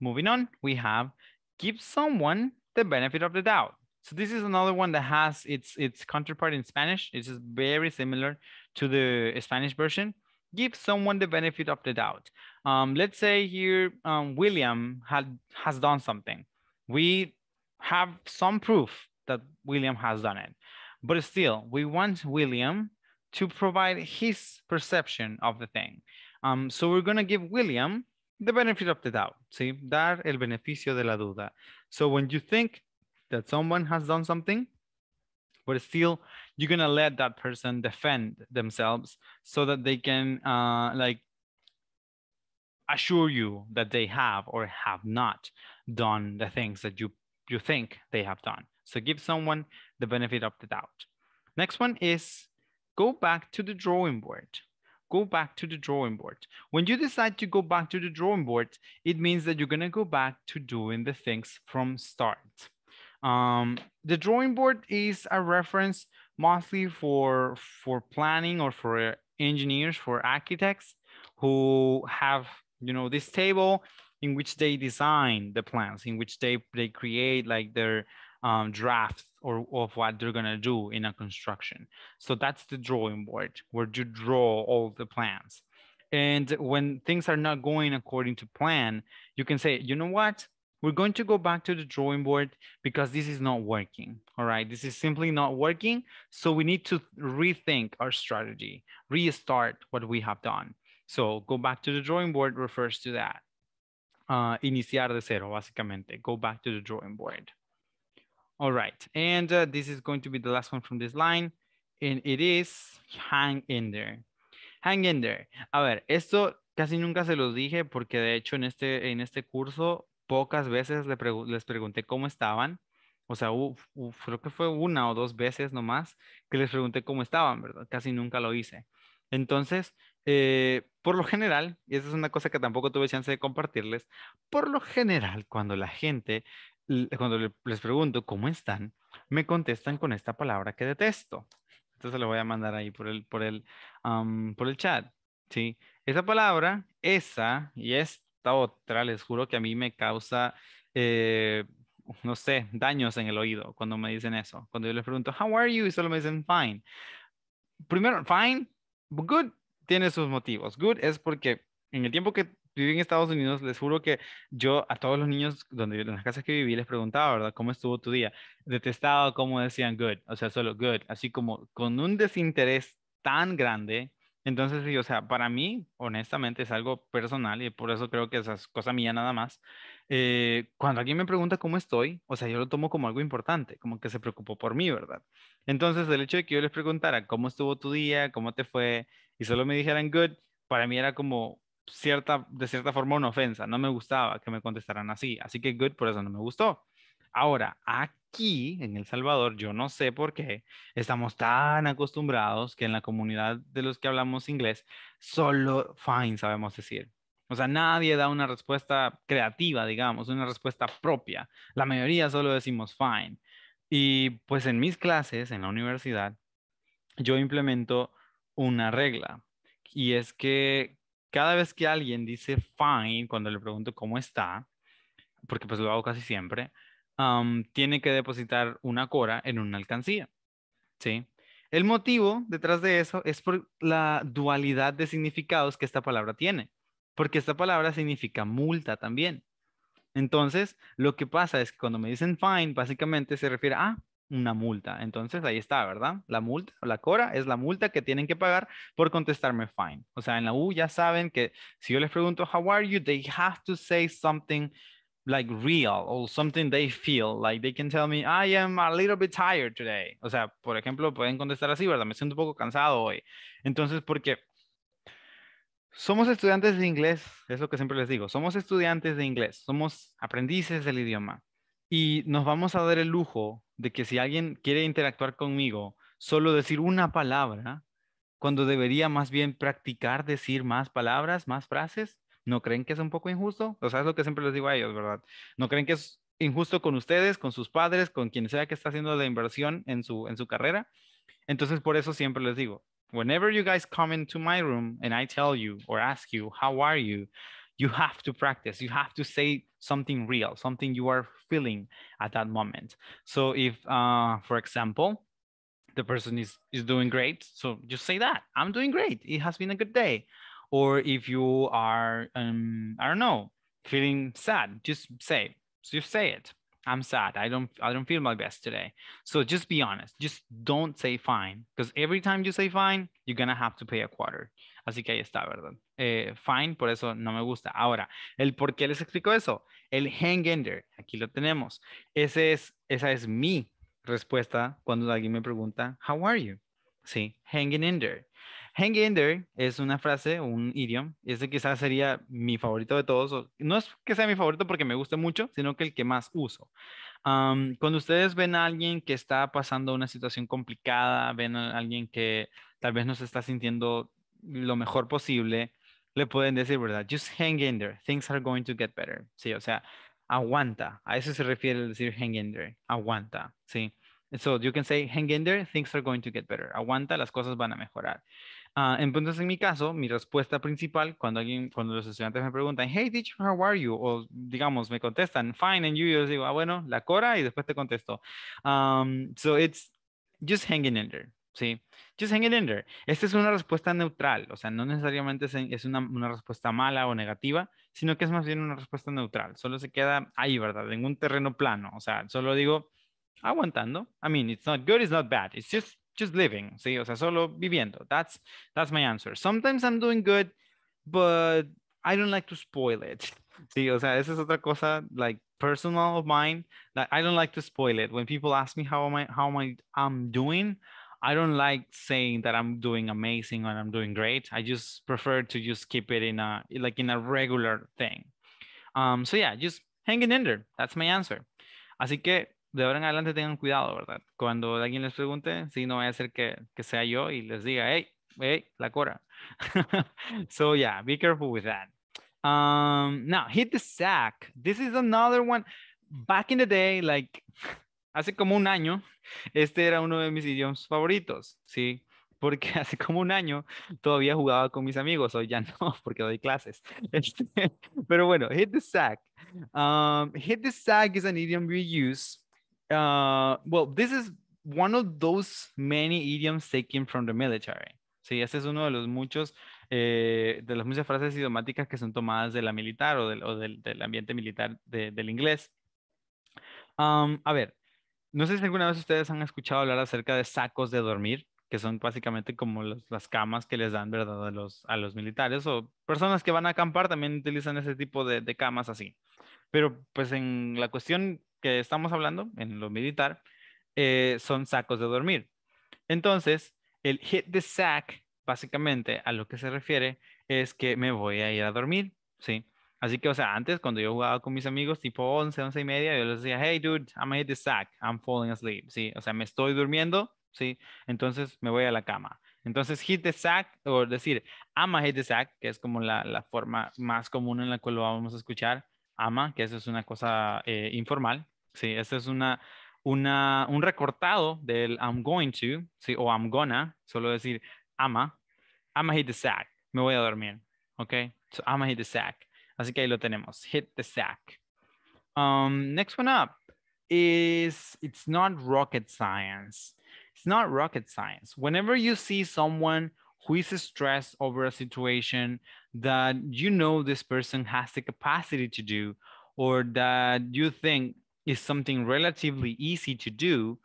Moving on, we have give someone the benefit of the doubt. So this is another one that has its its counterpart in Spanish. It is very similar to the Spanish version. Give someone the benefit of the doubt. Um, let's say here um, William had has done something. We have some proof that William has done it, but still we want William to provide his perception of the thing. Um, so we're going to give William the benefit of the doubt. See, dar el beneficio de la duda. So when you think that someone has done something, but still you're going to let that person defend themselves so that they can uh, like assure you that they have or have not done the things that you, you think they have done. So give someone the benefit of the doubt. Next one is go back to the drawing board go back to the drawing board. When you decide to go back to the drawing board, it means that you're gonna go back to doing the things from start. Um, the drawing board is a reference mostly for, for planning or for uh, engineers, for architects who have you know this table in which they design the plans, in which they, they create like their um, drafts or of what they're going to do in a construction. So that's the drawing board where you draw all the plans. And when things are not going according to plan, you can say, you know what? We're going to go back to the drawing board because this is not working. All right. This is simply not working. So we need to rethink our strategy, restart what we have done. So go back to the drawing board refers to that. Uh, iniciar de cero, básicamente. Go back to the drawing board. All right, and uh, this is going to be the last one from this line, and it is hang in there. Hang in there. A ver, esto casi nunca se los dije porque de hecho en este, en este curso pocas veces les, pregunté cómo estaban. O sea, creo que fue una o dos veces nomás que les pregunté cómo estaban, ¿verdad? Casi nunca lo hice. Entonces, eh, por lo general, y esa es una cosa que tampoco tuve chance de compartirles, por lo general, cuando la gente cuando les pregunto cómo están, me contestan con esta palabra que detesto. Entonces lo voy a mandar ahí por el, por el, por el chat. ¿sí? Esa palabra, esa y esta otra, les juro que a mí me causa, eh, no sé, daños en el oído cuando me dicen eso. Cuando yo les pregunto, how are you? Y solo me dicen, fine. Primero, fine, good tiene sus motivos. Good es porque en el tiempo que viví en Estados Unidos, les juro que yo a todos los niños donde en las casas que viví les preguntaba, ¿verdad? ¿Cómo estuvo tu día? Detestaba cómo decían good, o sea, solo good, así como con un desinterés tan grande. Entonces, o sea, para mí, honestamente, es algo personal y por eso creo que esas es cosa mía nada más. Eh, cuando alguien me pregunta cómo estoy, o sea, yo lo tomo como algo importante, como que se preocupó por mí, ¿verdad? Entonces, el hecho de que yo les preguntara cómo estuvo tu día, cómo te fue, y solo me dijeran good, para mí era como, cierta, de cierta forma una ofensa. No me gustaba que me contestaran así. Así que good, por eso no me gustó. Ahora, aquí en El Salvador, yo no sé por qué estamos tan acostumbrados que en la comunidad de los que hablamos inglés, solo fine sabemos decir. O sea, nadie da una respuesta creativa, digamos, una respuesta propia. La mayoría solo decimos fine. Y pues en mis clases, en la universidad, yo implemento una regla. Y es que cada vez que alguien dice fine, cuando le pregunto cómo está, porque pues lo hago casi siempre, tiene que depositar una cora en una alcancía. ¿Sí? El motivo detrás de eso es por la dualidad de significados que esta palabra tiene, porque esta palabra significa multa también. Entonces, lo que pasa es que cuando me dicen fine, básicamente se refiere a, ah, una multa. Entonces ahí está, ¿verdad? La multa, la cora es la multa que tienen que pagar por contestarme fine. O sea, en la U ya saben que si yo les pregunto how are you, they have to say something like real or something they feel. Like they can tell me I am a little bit tired today. O sea, por ejemplo, pueden contestar así, ¿verdad? Me siento un poco cansado hoy. Entonces, porque somos estudiantes de inglés, es lo que siempre les digo, somos estudiantes de inglés, somos aprendices del idioma. Y nos vamos a dar el lujo de que si alguien quiere interactuar conmigo, solo decir una palabra, cuando debería más bien practicar decir más palabras, más frases, ¿no creen que es un poco injusto? O sea, es lo que siempre les digo a ellos, ¿verdad? ¿No creen que es injusto con ustedes, con sus padres, con quien sea que está haciendo la inversión en su, en su carrera? Entonces, por eso siempre les digo, whenever you guys come into my room and I tell you or ask you, how are you? you have to practice. You have to say something real, something you are feeling at that moment. So if, uh, for example, the person is, is doing great, so just say that I'm doing great. It has been a good day. Or if you are, um, I don't know, feeling sad, just say, just say it. I'm sad. I don't I don't feel my best today. So just be honest. Just don't say fine because every time you say fine, you're going to have to pay a quarter. Así que ahí está, ¿verdad? Eh, fine, por eso no me gusta. Ahora, el por qué les explico eso. El hangender, aquí lo tenemos. Ese es, esa es mi respuesta cuando alguien me pregunta, how are you? Sí, hanging in es una frase, un idioma. Ese quizás sería mi favorito de todos. No es que sea mi favorito porque me guste mucho, sino que el que más uso. cuando ustedes ven a alguien que está pasando una situación complicada, ven a alguien que tal vez no se está sintiendo lo mejor posible, le pueden decir, ¿verdad? Just hang in there, things are going to get better. Sí, o sea, aguanta. A eso se refiere el decir hang in there, aguanta. Sí. So you can say, hang in there, things are going to get better. Aguanta, las cosas van a mejorar. Ah, entonces, en mi caso, mi respuesta principal cuando alguien, cuando los estudiantes me preguntan, hey teacher, how are you? O digamos, me contestan, fine and you, yo les digo, ah, bueno, la cora y después te contesto. Um, so it's just hanging in there. ¿sí? Just hang it in there. Esta es una respuesta neutral, o sea, no necesariamente es una, una, respuesta mala o negativa, sino que es más bien una respuesta neutral. Solo se queda ahí, ¿verdad? En un terreno plano, o sea, solo digo aguantando. I mean, it's not good, it's not bad, it's just just living, ¿sí? O sea, solo viviendo. That's that's my answer. Sometimes I'm doing good, but I don't like to spoil it. Sí, o sea, esa es otra cosa, like personal of mine, that I don't like to spoil it. When people ask me how am I how am I I'm um, doing, I don't like saying that I'm doing amazing and I'm doing great. I just prefer to just keep it in a like in a regular thing. Um, so yeah, just hanging in there. That's my answer. Así que de ahora en adelante tengan cuidado, ¿verdad? Cuando alguien les pregunte, si no vaya a ser que, que sea yo y les diga, hey, hey, la cora. so yeah, be careful with that. Um, now hit the sack. This is another one. Back in the day, like hace como un año, este era uno de mis idiomas favoritos, ¿sí? Porque hace como un año todavía jugaba con mis amigos, hoy ya no, porque doy clases. Este, pero bueno, hit the sack. Um, hit the sack is an idiom we use. Uh, well, this is one of those many idioms taken from the military. Sí, ese es uno de los muchos eh, de las muchas frases idiomáticas que son tomadas de la militar o del, ambiente militar del inglés. Um, a ver, no sé si alguna vez ustedes han escuchado hablar acerca de sacos de dormir, que son básicamente como las camas que les dan, ¿verdad? A los, a los militares o personas que van a acampar también utilizan ese tipo de, camas así. Pero pues en la cuestión que estamos hablando, en lo militar, eh, son sacos de dormir. Entonces, el hit the sack, básicamente a lo que se refiere es que me voy a ir a dormir, ¿sí? Así que, o sea, antes cuando yo jugaba con mis amigos, tipo 11, 11 y media, yo les decía, hey, dude, I'm gonna hit the sack, I'm falling asleep, ¿sí? O sea, me estoy durmiendo, ¿sí? Entonces me voy a la cama. Entonces, hit the sack, o decir, I'm gonna hit the sack, que es como la, la, forma más común en la cual lo vamos a escuchar, ama, que eso es una cosa eh, informal, ¿sí? Eso es una, una, un recortado del I'm going to, ¿sí? O I'm gonna, solo decir, ama, ama hit the sack, me voy a dormir, ¿ok? So, ama hit the sack. Así que ahí lo tenemos, hit the sack. Um, next one up is it's not rocket science. It's not rocket science. Whenever you see someone who is stressed over a situation that you know this person has the capacity to do, or that you think is something relatively easy to do,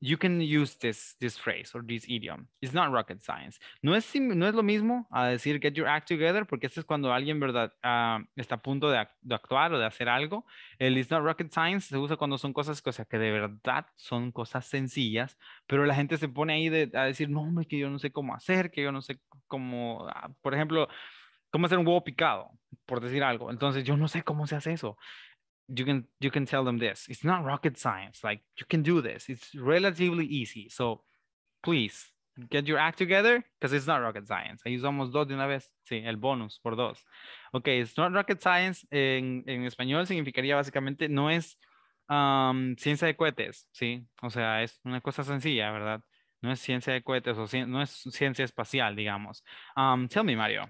you can use this, this phrase or this idiom. It's not rocket science. No es, no es lo mismo a decir get your act together, porque este es cuando alguien verdad ah, está a punto de, actuar o de hacer algo. El it's not rocket science se usa cuando son cosas, sea que de verdad son cosas sencillas, pero la gente se pone ahí a decir, no, hombre, que yo no sé cómo hacer, que yo no sé cómo, ah, por ejemplo, cómo hacer un huevo picado, por decir algo. Entonces, yo no sé cómo se hace eso. you can you can tell them this it's not rocket science like you can do this it's relatively easy so please get your act together because it's not rocket science ahí usamos dos de una vez sí el bonus por dos okay it's not rocket science en, en español significaría básicamente no es um, ciencia de cohetes sí o sea es una cosa sencilla verdad no es ciencia de cohetes o cien, no es ciencia espacial digamos um, tell me Mario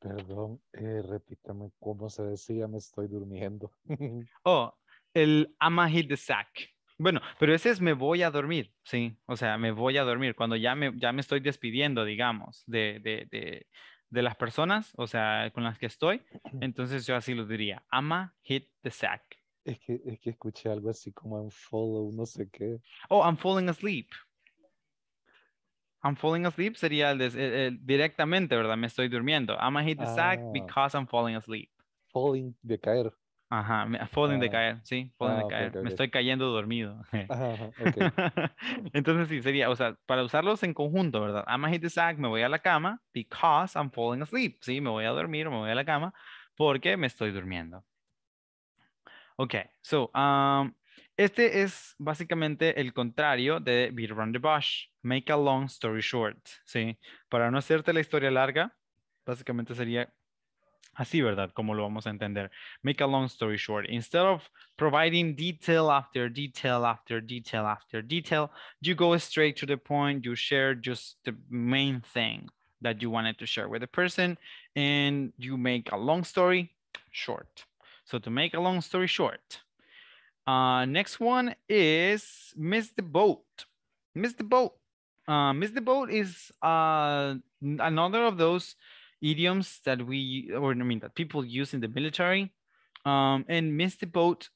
Perdón, eh, repítame cómo se decía, me estoy durmiendo. oh, el ama hit the sack. Bueno, pero ese es me voy a dormir, sí. O sea, me voy a dormir. Cuando ya me, ya me estoy despidiendo, digamos, de, de, de, las personas, o sea, con las que estoy. Entonces yo así lo diría. Ama hit the sack. Es que, es que escuché algo así como I'm no sé qué. Oh, I'm falling asleep. I'm falling asleep sería el, directamente, ¿verdad? Me estoy durmiendo. I'm to hit the sack ah. because I'm falling asleep. Falling de caer. Ajá, falling de ah. caer, sí, falling ah, de caer. Me estoy cayendo dormido. Ajá, okay. Entonces sí, sería, o sea, para usarlos en conjunto, ¿verdad? I'm to hit the sack, me voy a la cama because I'm falling asleep. Sí, me voy a dormir me voy a la cama porque me estoy durmiendo. Ok, so, um, este es básicamente el contrario de Beat Around the Bush, Make a Long Story Short, ¿sí? Para no hacerte la historia larga, básicamente sería así, ¿verdad? Como lo vamos a entender. Make a long story short. Instead of providing detail after detail after detail after detail, you go straight to the point, you share just the main thing that you wanted to share with the person, and you make a long story short. So to make a long story short, Uh, next one is Miss the Boat. Miss the Boat. Uh, Miss the Boat is uh, another of those idioms that we, or I mean, that people use in the military. Um, and Miss the Boat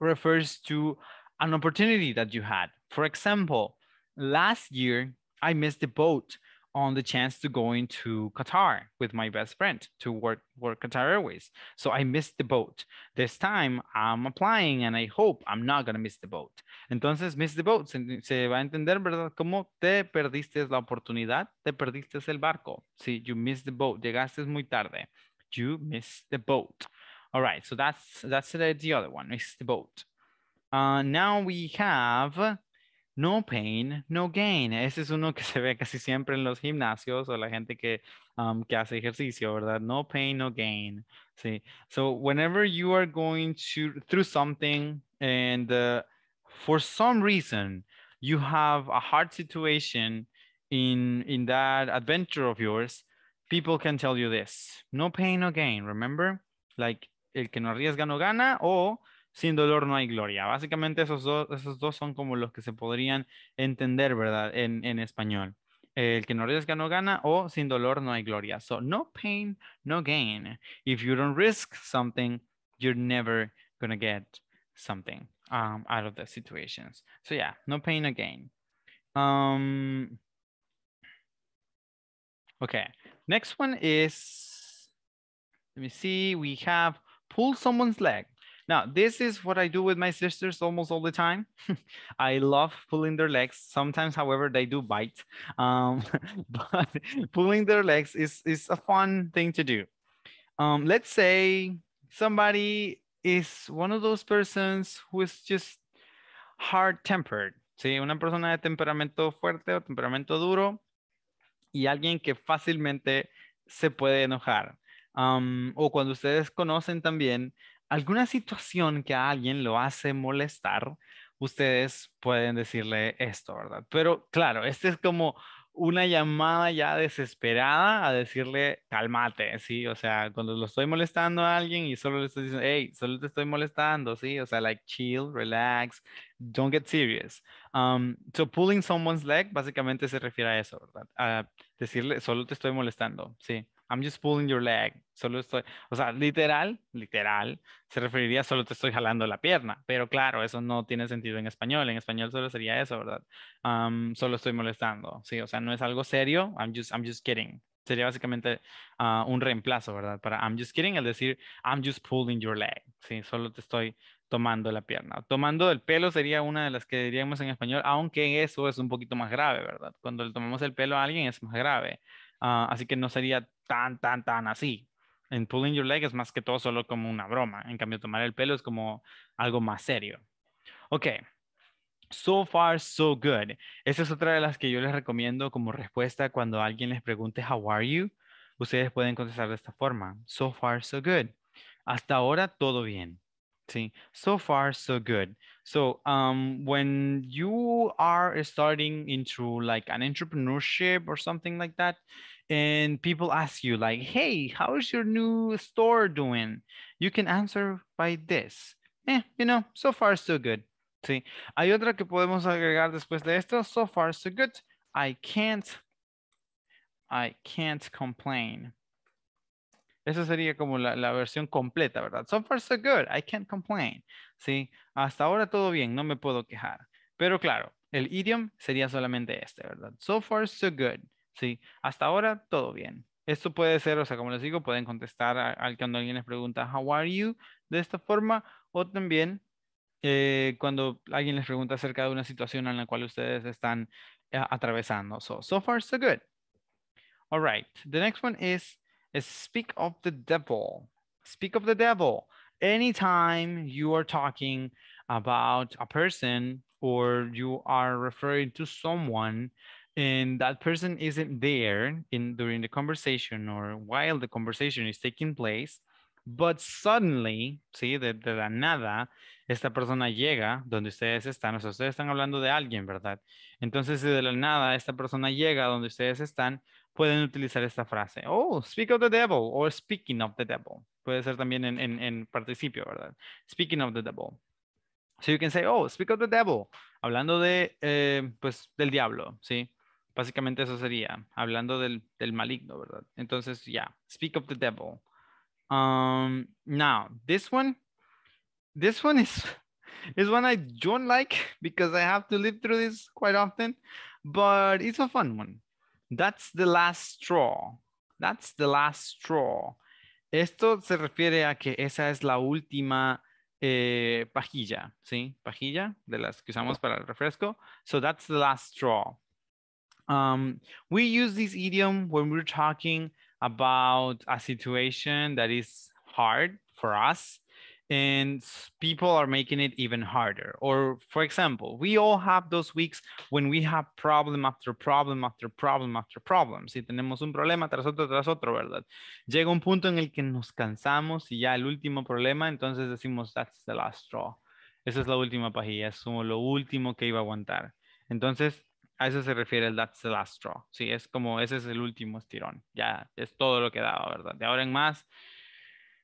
refers to an opportunity that you had. For example, last year I missed the boat on the chance to go into Qatar with my best friend to work work Qatar Airways. So I missed the boat. This time I'm applying and I hope I'm not gonna miss the boat. Entonces, miss the boat, se, va a entender, ¿verdad? Cómo te perdiste la oportunidad, te perdiste el barco. Sí, you missed the boat, llegaste muy tarde. You missed the boat. All right, so that's that's the, the other one, Miss the boat. Uh, now we have no pain, no gain. Ese es uno que se ve casi siempre en los gimnasios o la gente que, um, que hace ejercicio, ¿verdad? No pain, no gain. Sí. So whenever you are going to, through something and uh, for some reason you have a hard situation in, in that adventure of yours, people can tell you this, no pain, no gain. Remember, like el que no arriesga no gana o sin dolor no hay gloria. Básicamente esos dos, esos dos son como los que se podrían entender, ¿verdad? En, en español. El que no arriesga no gana o sin dolor no hay gloria. So no pain, no gain. If you don't risk something, you're never gonna get something um, out of the situations. So yeah, no pain, no gain. Um, okay, next one is, let me see, we have pull someone's leg. Now, this is what I do with my sisters almost all the time. I love pulling their legs. Sometimes, however, they do bite. Um, but pulling their legs is, is a fun thing to do. Um, let's say somebody is one of those persons who is just hard-tempered. Sí, una persona de temperamento fuerte o temperamento duro y alguien que fácilmente se puede enojar. Um, o cuando ustedes conocen también alguna situación que a alguien lo hace molestar, ustedes pueden decirle esto, ¿verdad? Pero claro, este es como una llamada ya desesperada a decirle, cálmate, ¿sí? O sea, cuando lo estoy molestando a alguien y solo le estoy diciendo, hey, solo te estoy molestando, ¿sí? O sea, like, chill, relax, don't get serious. Um, so, pulling someone's leg básicamente se refiere a eso, ¿verdad? A decirle, solo te estoy molestando, ¿sí? I'm just pulling your leg. Solo estoy, o sea, literal, literal, se referiría solo te estoy jalando la pierna. Pero claro, eso no tiene sentido en español. En español solo sería eso, ¿verdad? solo estoy molestando. Sí, o sea, no es algo serio. I'm just, I'm just kidding. Sería básicamente ah, un reemplazo, ¿verdad? Para I'm just kidding, el decir I'm just pulling your leg. Sí, solo te estoy tomando la pierna. Tomando el pelo sería una de las que diríamos en español, aunque eso es un poquito más grave, ¿verdad? Cuando le tomamos el pelo a alguien es más grave. Ah, así que no sería tan, tan, tan así. En pulling your leg es más que todo solo como una broma. En cambio, tomar el pelo es como algo más serio. Ok. So far, so good. Esa es otra de las que yo les recomiendo como respuesta cuando alguien les pregunte, How are you? Ustedes pueden contestar de esta forma. So far, so good. Hasta ahora, todo bien. Sí. So far, so good. So, um, when you are starting into like an entrepreneurship or something like that, and people ask you like, hey, how is your new store doing? You can answer by this. Eh, you know, so far so good. Sí. Hay otra que podemos agregar después de esto. So far so good. I can't, I can't complain. Esa sería como la, versión completa, ¿verdad? So far so good. I can't complain. Sí. Hasta ahora todo bien. No me puedo quejar. Pero claro, el idioma sería solamente este, ¿verdad? So far so good. ¿sí? Hasta ahora todo bien. Esto puede ser, o sea, como les digo, pueden contestar al cuando alguien les pregunta, how are you? De esta forma, o también eh, cuando alguien les pregunta acerca de una situación en la cual ustedes están eh, atravesando. So, far, so good. All right, the next one is, is speak of the devil. Speak of the devil. Anytime you are talking about a person or you are referring to someone, and that person isn't there in during the conversation or while the conversation is taking place, but suddenly, sí, de, la nada, esta persona llega donde ustedes están, o sea, ustedes están hablando de alguien, ¿verdad? Entonces, de la nada esta persona llega donde ustedes están, pueden utilizar esta frase, oh, speak of the devil, or speaking of the devil. Puede ser también en, participio, ¿verdad? Speaking of the devil. So you can say, oh, speak of the devil, hablando de, eh, pues, del diablo, ¿sí? Básicamente eso sería, hablando del, maligno, ¿verdad? Entonces, yeah, speak of the devil. Um, now, this one, this one is, is one I don't like because I have to live through this quite often, but it's a fun one. That's the last straw. That's the last straw. Esto se refiere a que esa es la última eh, pajilla, ¿sí? Pajilla de las que usamos para el refresco. So that's the last straw. Um, we use this idiom when we're talking about a situation that is hard for us and people are making it even harder or for example we all have those weeks when we have problem after problem after problem after problem si tenemos un problema tras otro tras otro verdad llega un punto en el que nos cansamos y ya el último problema entonces decimos that's the last straw esa es la última pajilla es como lo último que iba a aguantar entonces A eso se refiere el that's the last straw. Sí, es como ese es el último estirón. Ya es todo lo que daba, ¿verdad? De ahora en más,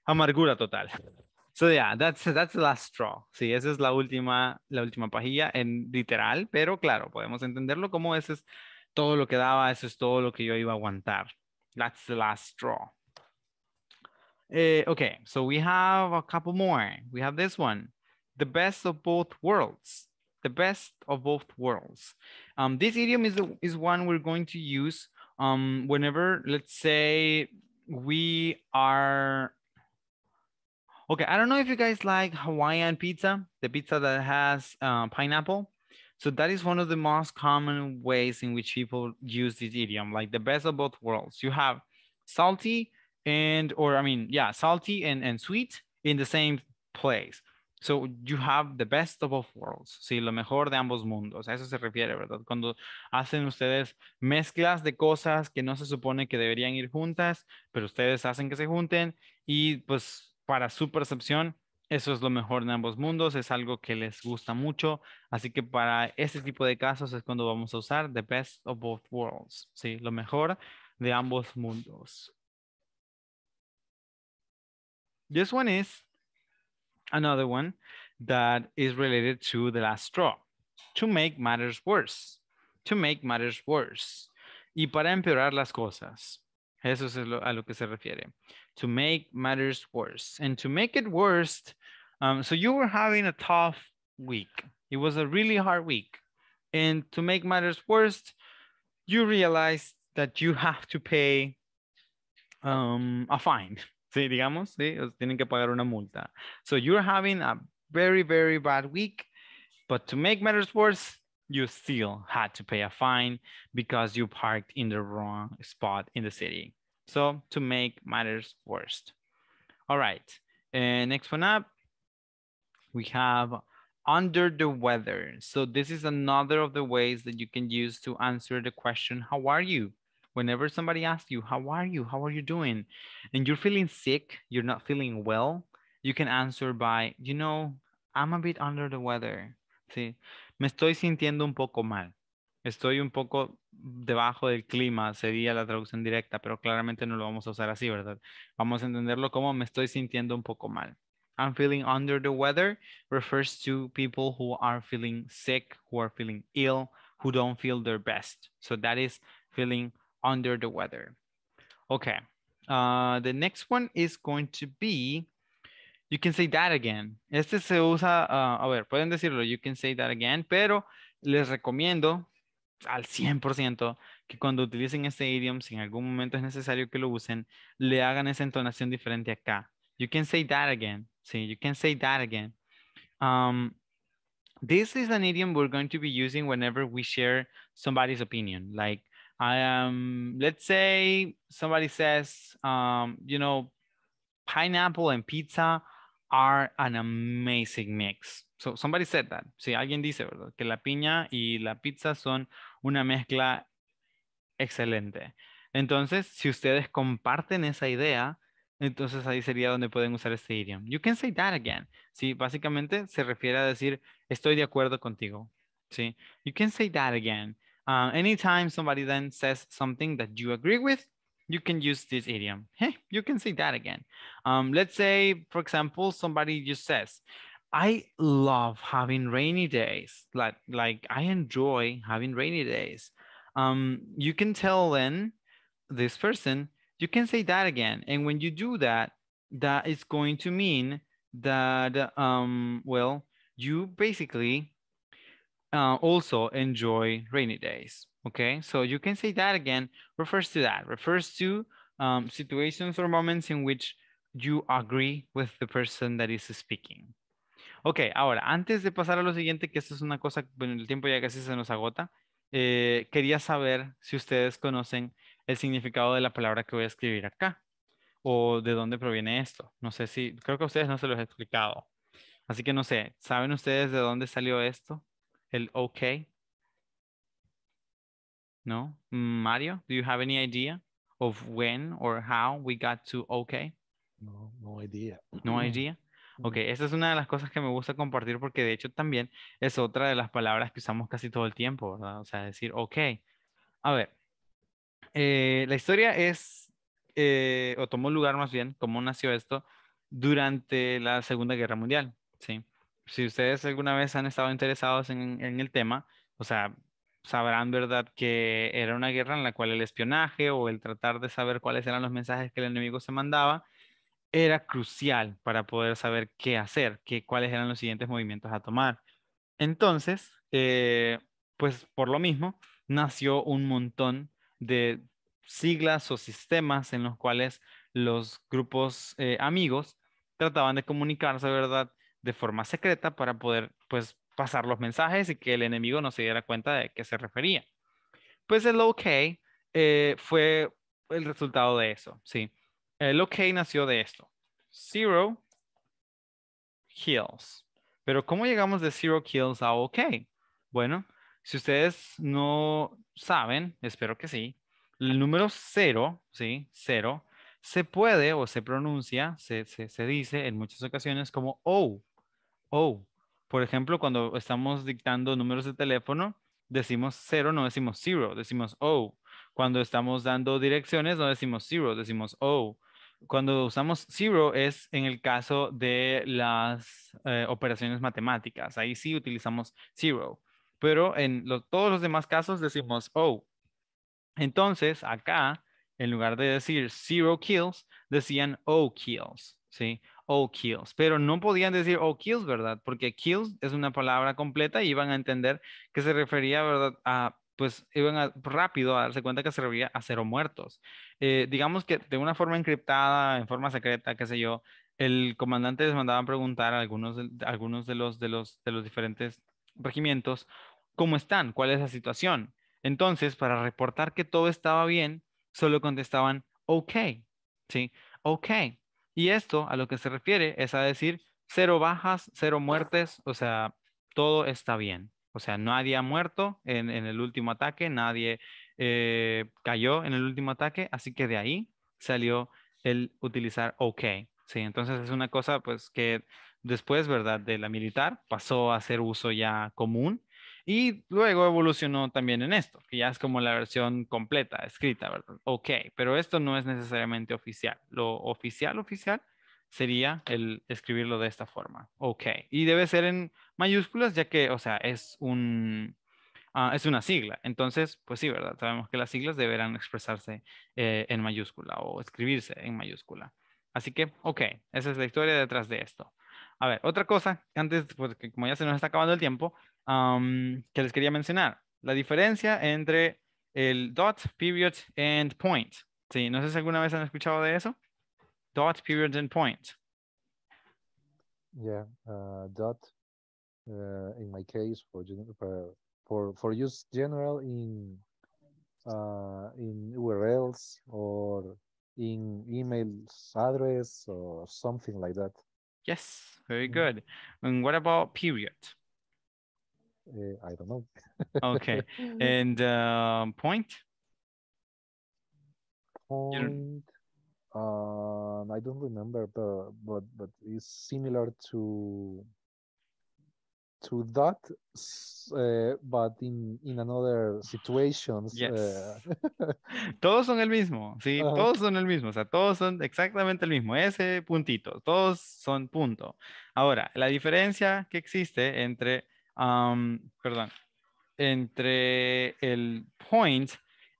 amargura total. So yeah, that's, the last straw. Sí, esa es la última, la última pajilla en literal, pero claro, podemos entenderlo como ese es todo lo que daba, eso es todo lo que yo iba a aguantar. That's the last straw. ok eh, okay, so we have a couple more. We have this one. The best of both worlds. the best of both worlds. Um, this idiom is, the, is one we're going to use um, whenever, let's say, we are. Okay, I don't know if you guys like Hawaiian pizza, the pizza that has uh, pineapple. So that is one of the most common ways in which people use this idiom, like the best of both worlds. You have salty and, or I mean, yeah, salty and, and sweet in the same place. So you have the best of both worlds, sí, lo mejor de ambos mundos, a eso se refiere, ¿verdad? Cuando hacen ustedes mezclas de cosas que no se supone que deberían ir juntas, pero ustedes hacen que se junten y pues para su percepción, eso es lo mejor de ambos mundos, es algo que les gusta mucho, así que para ese tipo de casos es cuando vamos a usar the best of both worlds, sí, lo mejor de ambos mundos. This one is another one that is related to the last straw. To make matters worse. To make matters worse. Y para empeorar las cosas. Eso es a lo que se refiere. To make matters worse. And to make it worse, um, so you were having a tough week. It was a really hard week. And to make matters worse, you realized that you have to pay um, a fine. Sí, digamos, sí, tienen que pagar una multa. So you're having a very, very bad week, but to make matters worse, you still had to pay a fine because you parked in the wrong spot in the city. So to make matters worse. All right, and eh, next one up, we have under the weather. So this is another of the ways that you can use to answer the question, how are you? whenever somebody asks you, How are you? How are you doing? and you're feeling sick, you're not feeling well, you can answer by, You know, I'm a bit under the weather. Sí. Me estoy sintiendo un poco mal. Estoy un poco debajo del clima, sería la traducción directa, pero claramente no lo vamos a usar así, ¿verdad? Vamos a entenderlo como me estoy sintiendo un poco mal. I'm feeling under the weather refers to people who are feeling sick, who are feeling ill, who don't feel their best. So that is feeling under the weather. Okay, uh, the next one is going to be, you can say that again. Este se usa, uh, a ver, pueden decirlo, you can say that again, pero les recomiendo al 100% que cuando utilicen este idiom, si en algún momento es necesario que lo usen, le hagan esa entonación diferente acá. You can say that again. Sí, you can say that again. Um, this is an idiom we're going to be using whenever we share somebody's opinion. Like, I am, let's say somebody says, um, you know, pineapple and pizza are an amazing mix. So somebody said that. Si alguien dice, ¿verdad? Que la piña y la pizza son una mezcla excelente. Entonces, si ustedes comparten esa idea, entonces ahí sería donde pueden usar este idioma. You can say that again. Sí, básicamente se refiere a decir, estoy de acuerdo contigo. Sí, you can say that again. Uh, anytime somebody then says something that you agree with, you can use this idiom. Hey, you can say that again. Um, let's say, for example, somebody just says, I love having rainy days. Like, like I enjoy having rainy days. Um, you can tell then this person, you can say that again. And when you do that, that is going to mean that, um, well, you basically Uh, also enjoy rainy days. Okay, so you can say that again, refers to that, refers to um, situations or moments in which you agree with the person that is speaking. Okay. ahora, antes de pasar a lo siguiente, que esto es una cosa, bueno, el tiempo ya casi se nos agota, eh, quería saber si ustedes conocen el significado de la palabra que voy a escribir acá o de dónde proviene esto. No sé si, creo que a ustedes no se los he explicado. Así que no sé, ¿saben ustedes de dónde salió esto? El OK? No? Mario, do you have any idea of when or how we got to OK? No, no idea. No idea. Ok, esa es una de las cosas que me gusta compartir porque de hecho también es otra de las palabras que usamos casi todo el tiempo, ¿verdad? O sea, decir, ok. A ver, eh, la historia es, eh, o tomó lugar más bien, cómo nació esto, durante la Segunda Guerra Mundial, ¿sí? si ustedes alguna vez han estado interesados en, el tema, o sea, sabrán, ¿verdad?, que era una guerra en la cual el espionaje o el tratar de saber cuáles eran los mensajes que el enemigo se mandaba era crucial para poder saber qué hacer, qué, cuáles eran los siguientes movimientos a tomar. Entonces, eh, pues por lo mismo, nació un montón de siglas o sistemas en los cuales los grupos eh, amigos trataban de comunicarse, ¿verdad? de forma secreta para poder pues pasar los mensajes y que el enemigo no se diera cuenta de qué se refería. Pues el OK eh, fue el resultado de eso, sí. El OK nació de esto. Zero kills. Pero ¿cómo llegamos de zero kills a OK? Bueno, si ustedes no saben, espero que sí, el número cero, sí, cero, se puede o se pronuncia, se, se dice en muchas ocasiones como O. Oh, Por ejemplo, cuando estamos dictando números de teléfono, decimos cero, no decimos zero, decimos oh. Cuando estamos dando direcciones, no decimos zero, decimos oh. Cuando usamos zero es en el caso de las eh, operaciones matemáticas. Ahí sí utilizamos zero. Pero en todos los demás casos decimos oh. Entonces, acá, en lugar de decir zero kills, decían oh kills, ¿sí? o kills, pero no podían decir o kills, ¿verdad? Porque kills es una palabra completa y iban a entender que se refería, ¿verdad? A, pues iban rápido a darse cuenta que se refería a cero muertos. Eh, digamos que de una forma encriptada, en forma secreta, qué sé yo, el comandante les mandaba preguntar a algunos algunos de, los, de, los, de los diferentes regimientos cómo están, cuál es la situación. Entonces, para reportar que todo estaba bien, solo contestaban, ok, ¿sí? Ok, y esto a lo que se refiere es a decir cero bajas, cero muertes, o sea, todo está bien. O sea, nadie ha muerto en, el último ataque, nadie eh, cayó en el último ataque, así que de ahí salió el utilizar OK. Sí, entonces es una cosa pues que después, ¿verdad? De la militar pasó a ser uso ya común y luego evolucionó también en esto, que ya es como la versión completa, escrita, ¿verdad? Ok, pero esto no es necesariamente oficial. Lo oficial, oficial, sería el escribirlo de esta forma. Ok, y debe ser en mayúsculas, ya que, o sea, es un... Ah, es una sigla, entonces, pues sí, ¿verdad? Sabemos que las siglas deberán expresarse eh, en mayúscula o escribirse en mayúscula. Así que, ok, esa es la historia detrás de esto. A ver, otra cosa, antes, porque como ya se nos está acabando el tiempo, que les quería mencionar. La diferencia entre el dot, period, and point. Sí, no sé si alguna vez han escuchado de eso. Dot, period, and point. Yeah, uh, dot, uh, in my case, for, for, for use general in, uh, in URLs or in email address or something like that. Yes, very mm. good. And what about period? Eh, I don't know. okay. And uh, point? Point. Um, I don't remember, but but it's similar to to that, eh, but in in another situations. Eh. todos son el mismo, sí, todos son el mismo, o sea, todos son exactamente el mismo, ese puntito, todos son punto. Ahora, la diferencia que existe entre perdón, entre el point,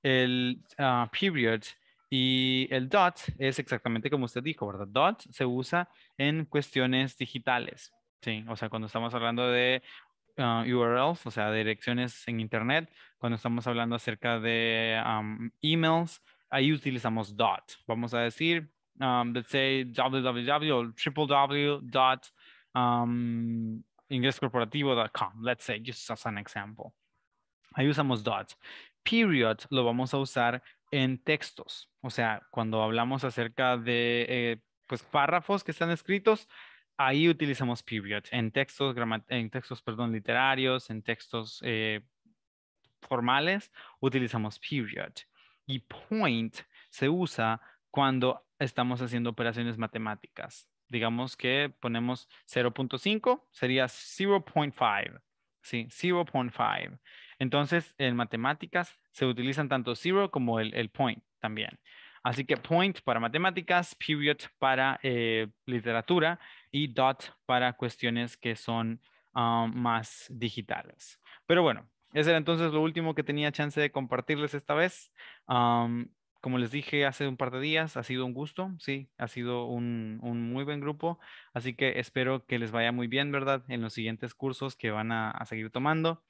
el ah, period y el dot es exactamente como usted dijo, ¿verdad? Dot se usa en cuestiones digitales, ¿sí? O sea, cuando estamos hablando de ah, URLs, o sea, direcciones en Internet. Cuando estamos hablando acerca de emails, ahí utilizamos dot. Vamos a decir, let's say www o www dot ingrescorporativo.com, let's say, just as an example. Ahí usamos dots. Period lo vamos a usar en textos, o sea, cuando hablamos acerca de eh, pues, párrafos que están escritos, ahí utilizamos period en textos, en textos perdón, literarios, en textos eh, formales, utilizamos period. Y point se usa cuando estamos haciendo operaciones matemáticas digamos que ponemos 0.5, sería 0.5. Sí, 0.5. Entonces, en matemáticas se utilizan tanto 0 como el, point también. Así que point para matemáticas, period para eh, literatura y dot para cuestiones que son ah, más digitales. Pero bueno, ese era entonces lo último que tenía chance de compartirles esta vez como les dije hace un par de días, ha sido un gusto, sí, ha sido un, un, muy buen grupo, así que espero que les vaya muy bien, ¿verdad? En los siguientes cursos que van a, a seguir tomando.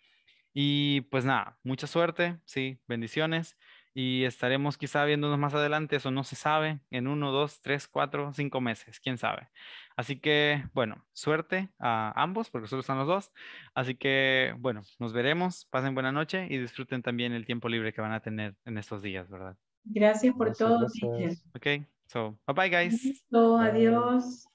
Y pues nada, mucha suerte, sí, bendiciones y estaremos quizá viéndonos más adelante, eso no se sabe, en uno, dos, tres, cuatro, cinco meses, quién sabe. Así que, bueno, suerte a ambos, porque solo están los dos. Así que, bueno, nos veremos, pasen buena noche y disfruten también el tiempo libre que van a tener en estos días, ¿verdad? Gracias por todo, Okay, so bye bye, guys. adiós.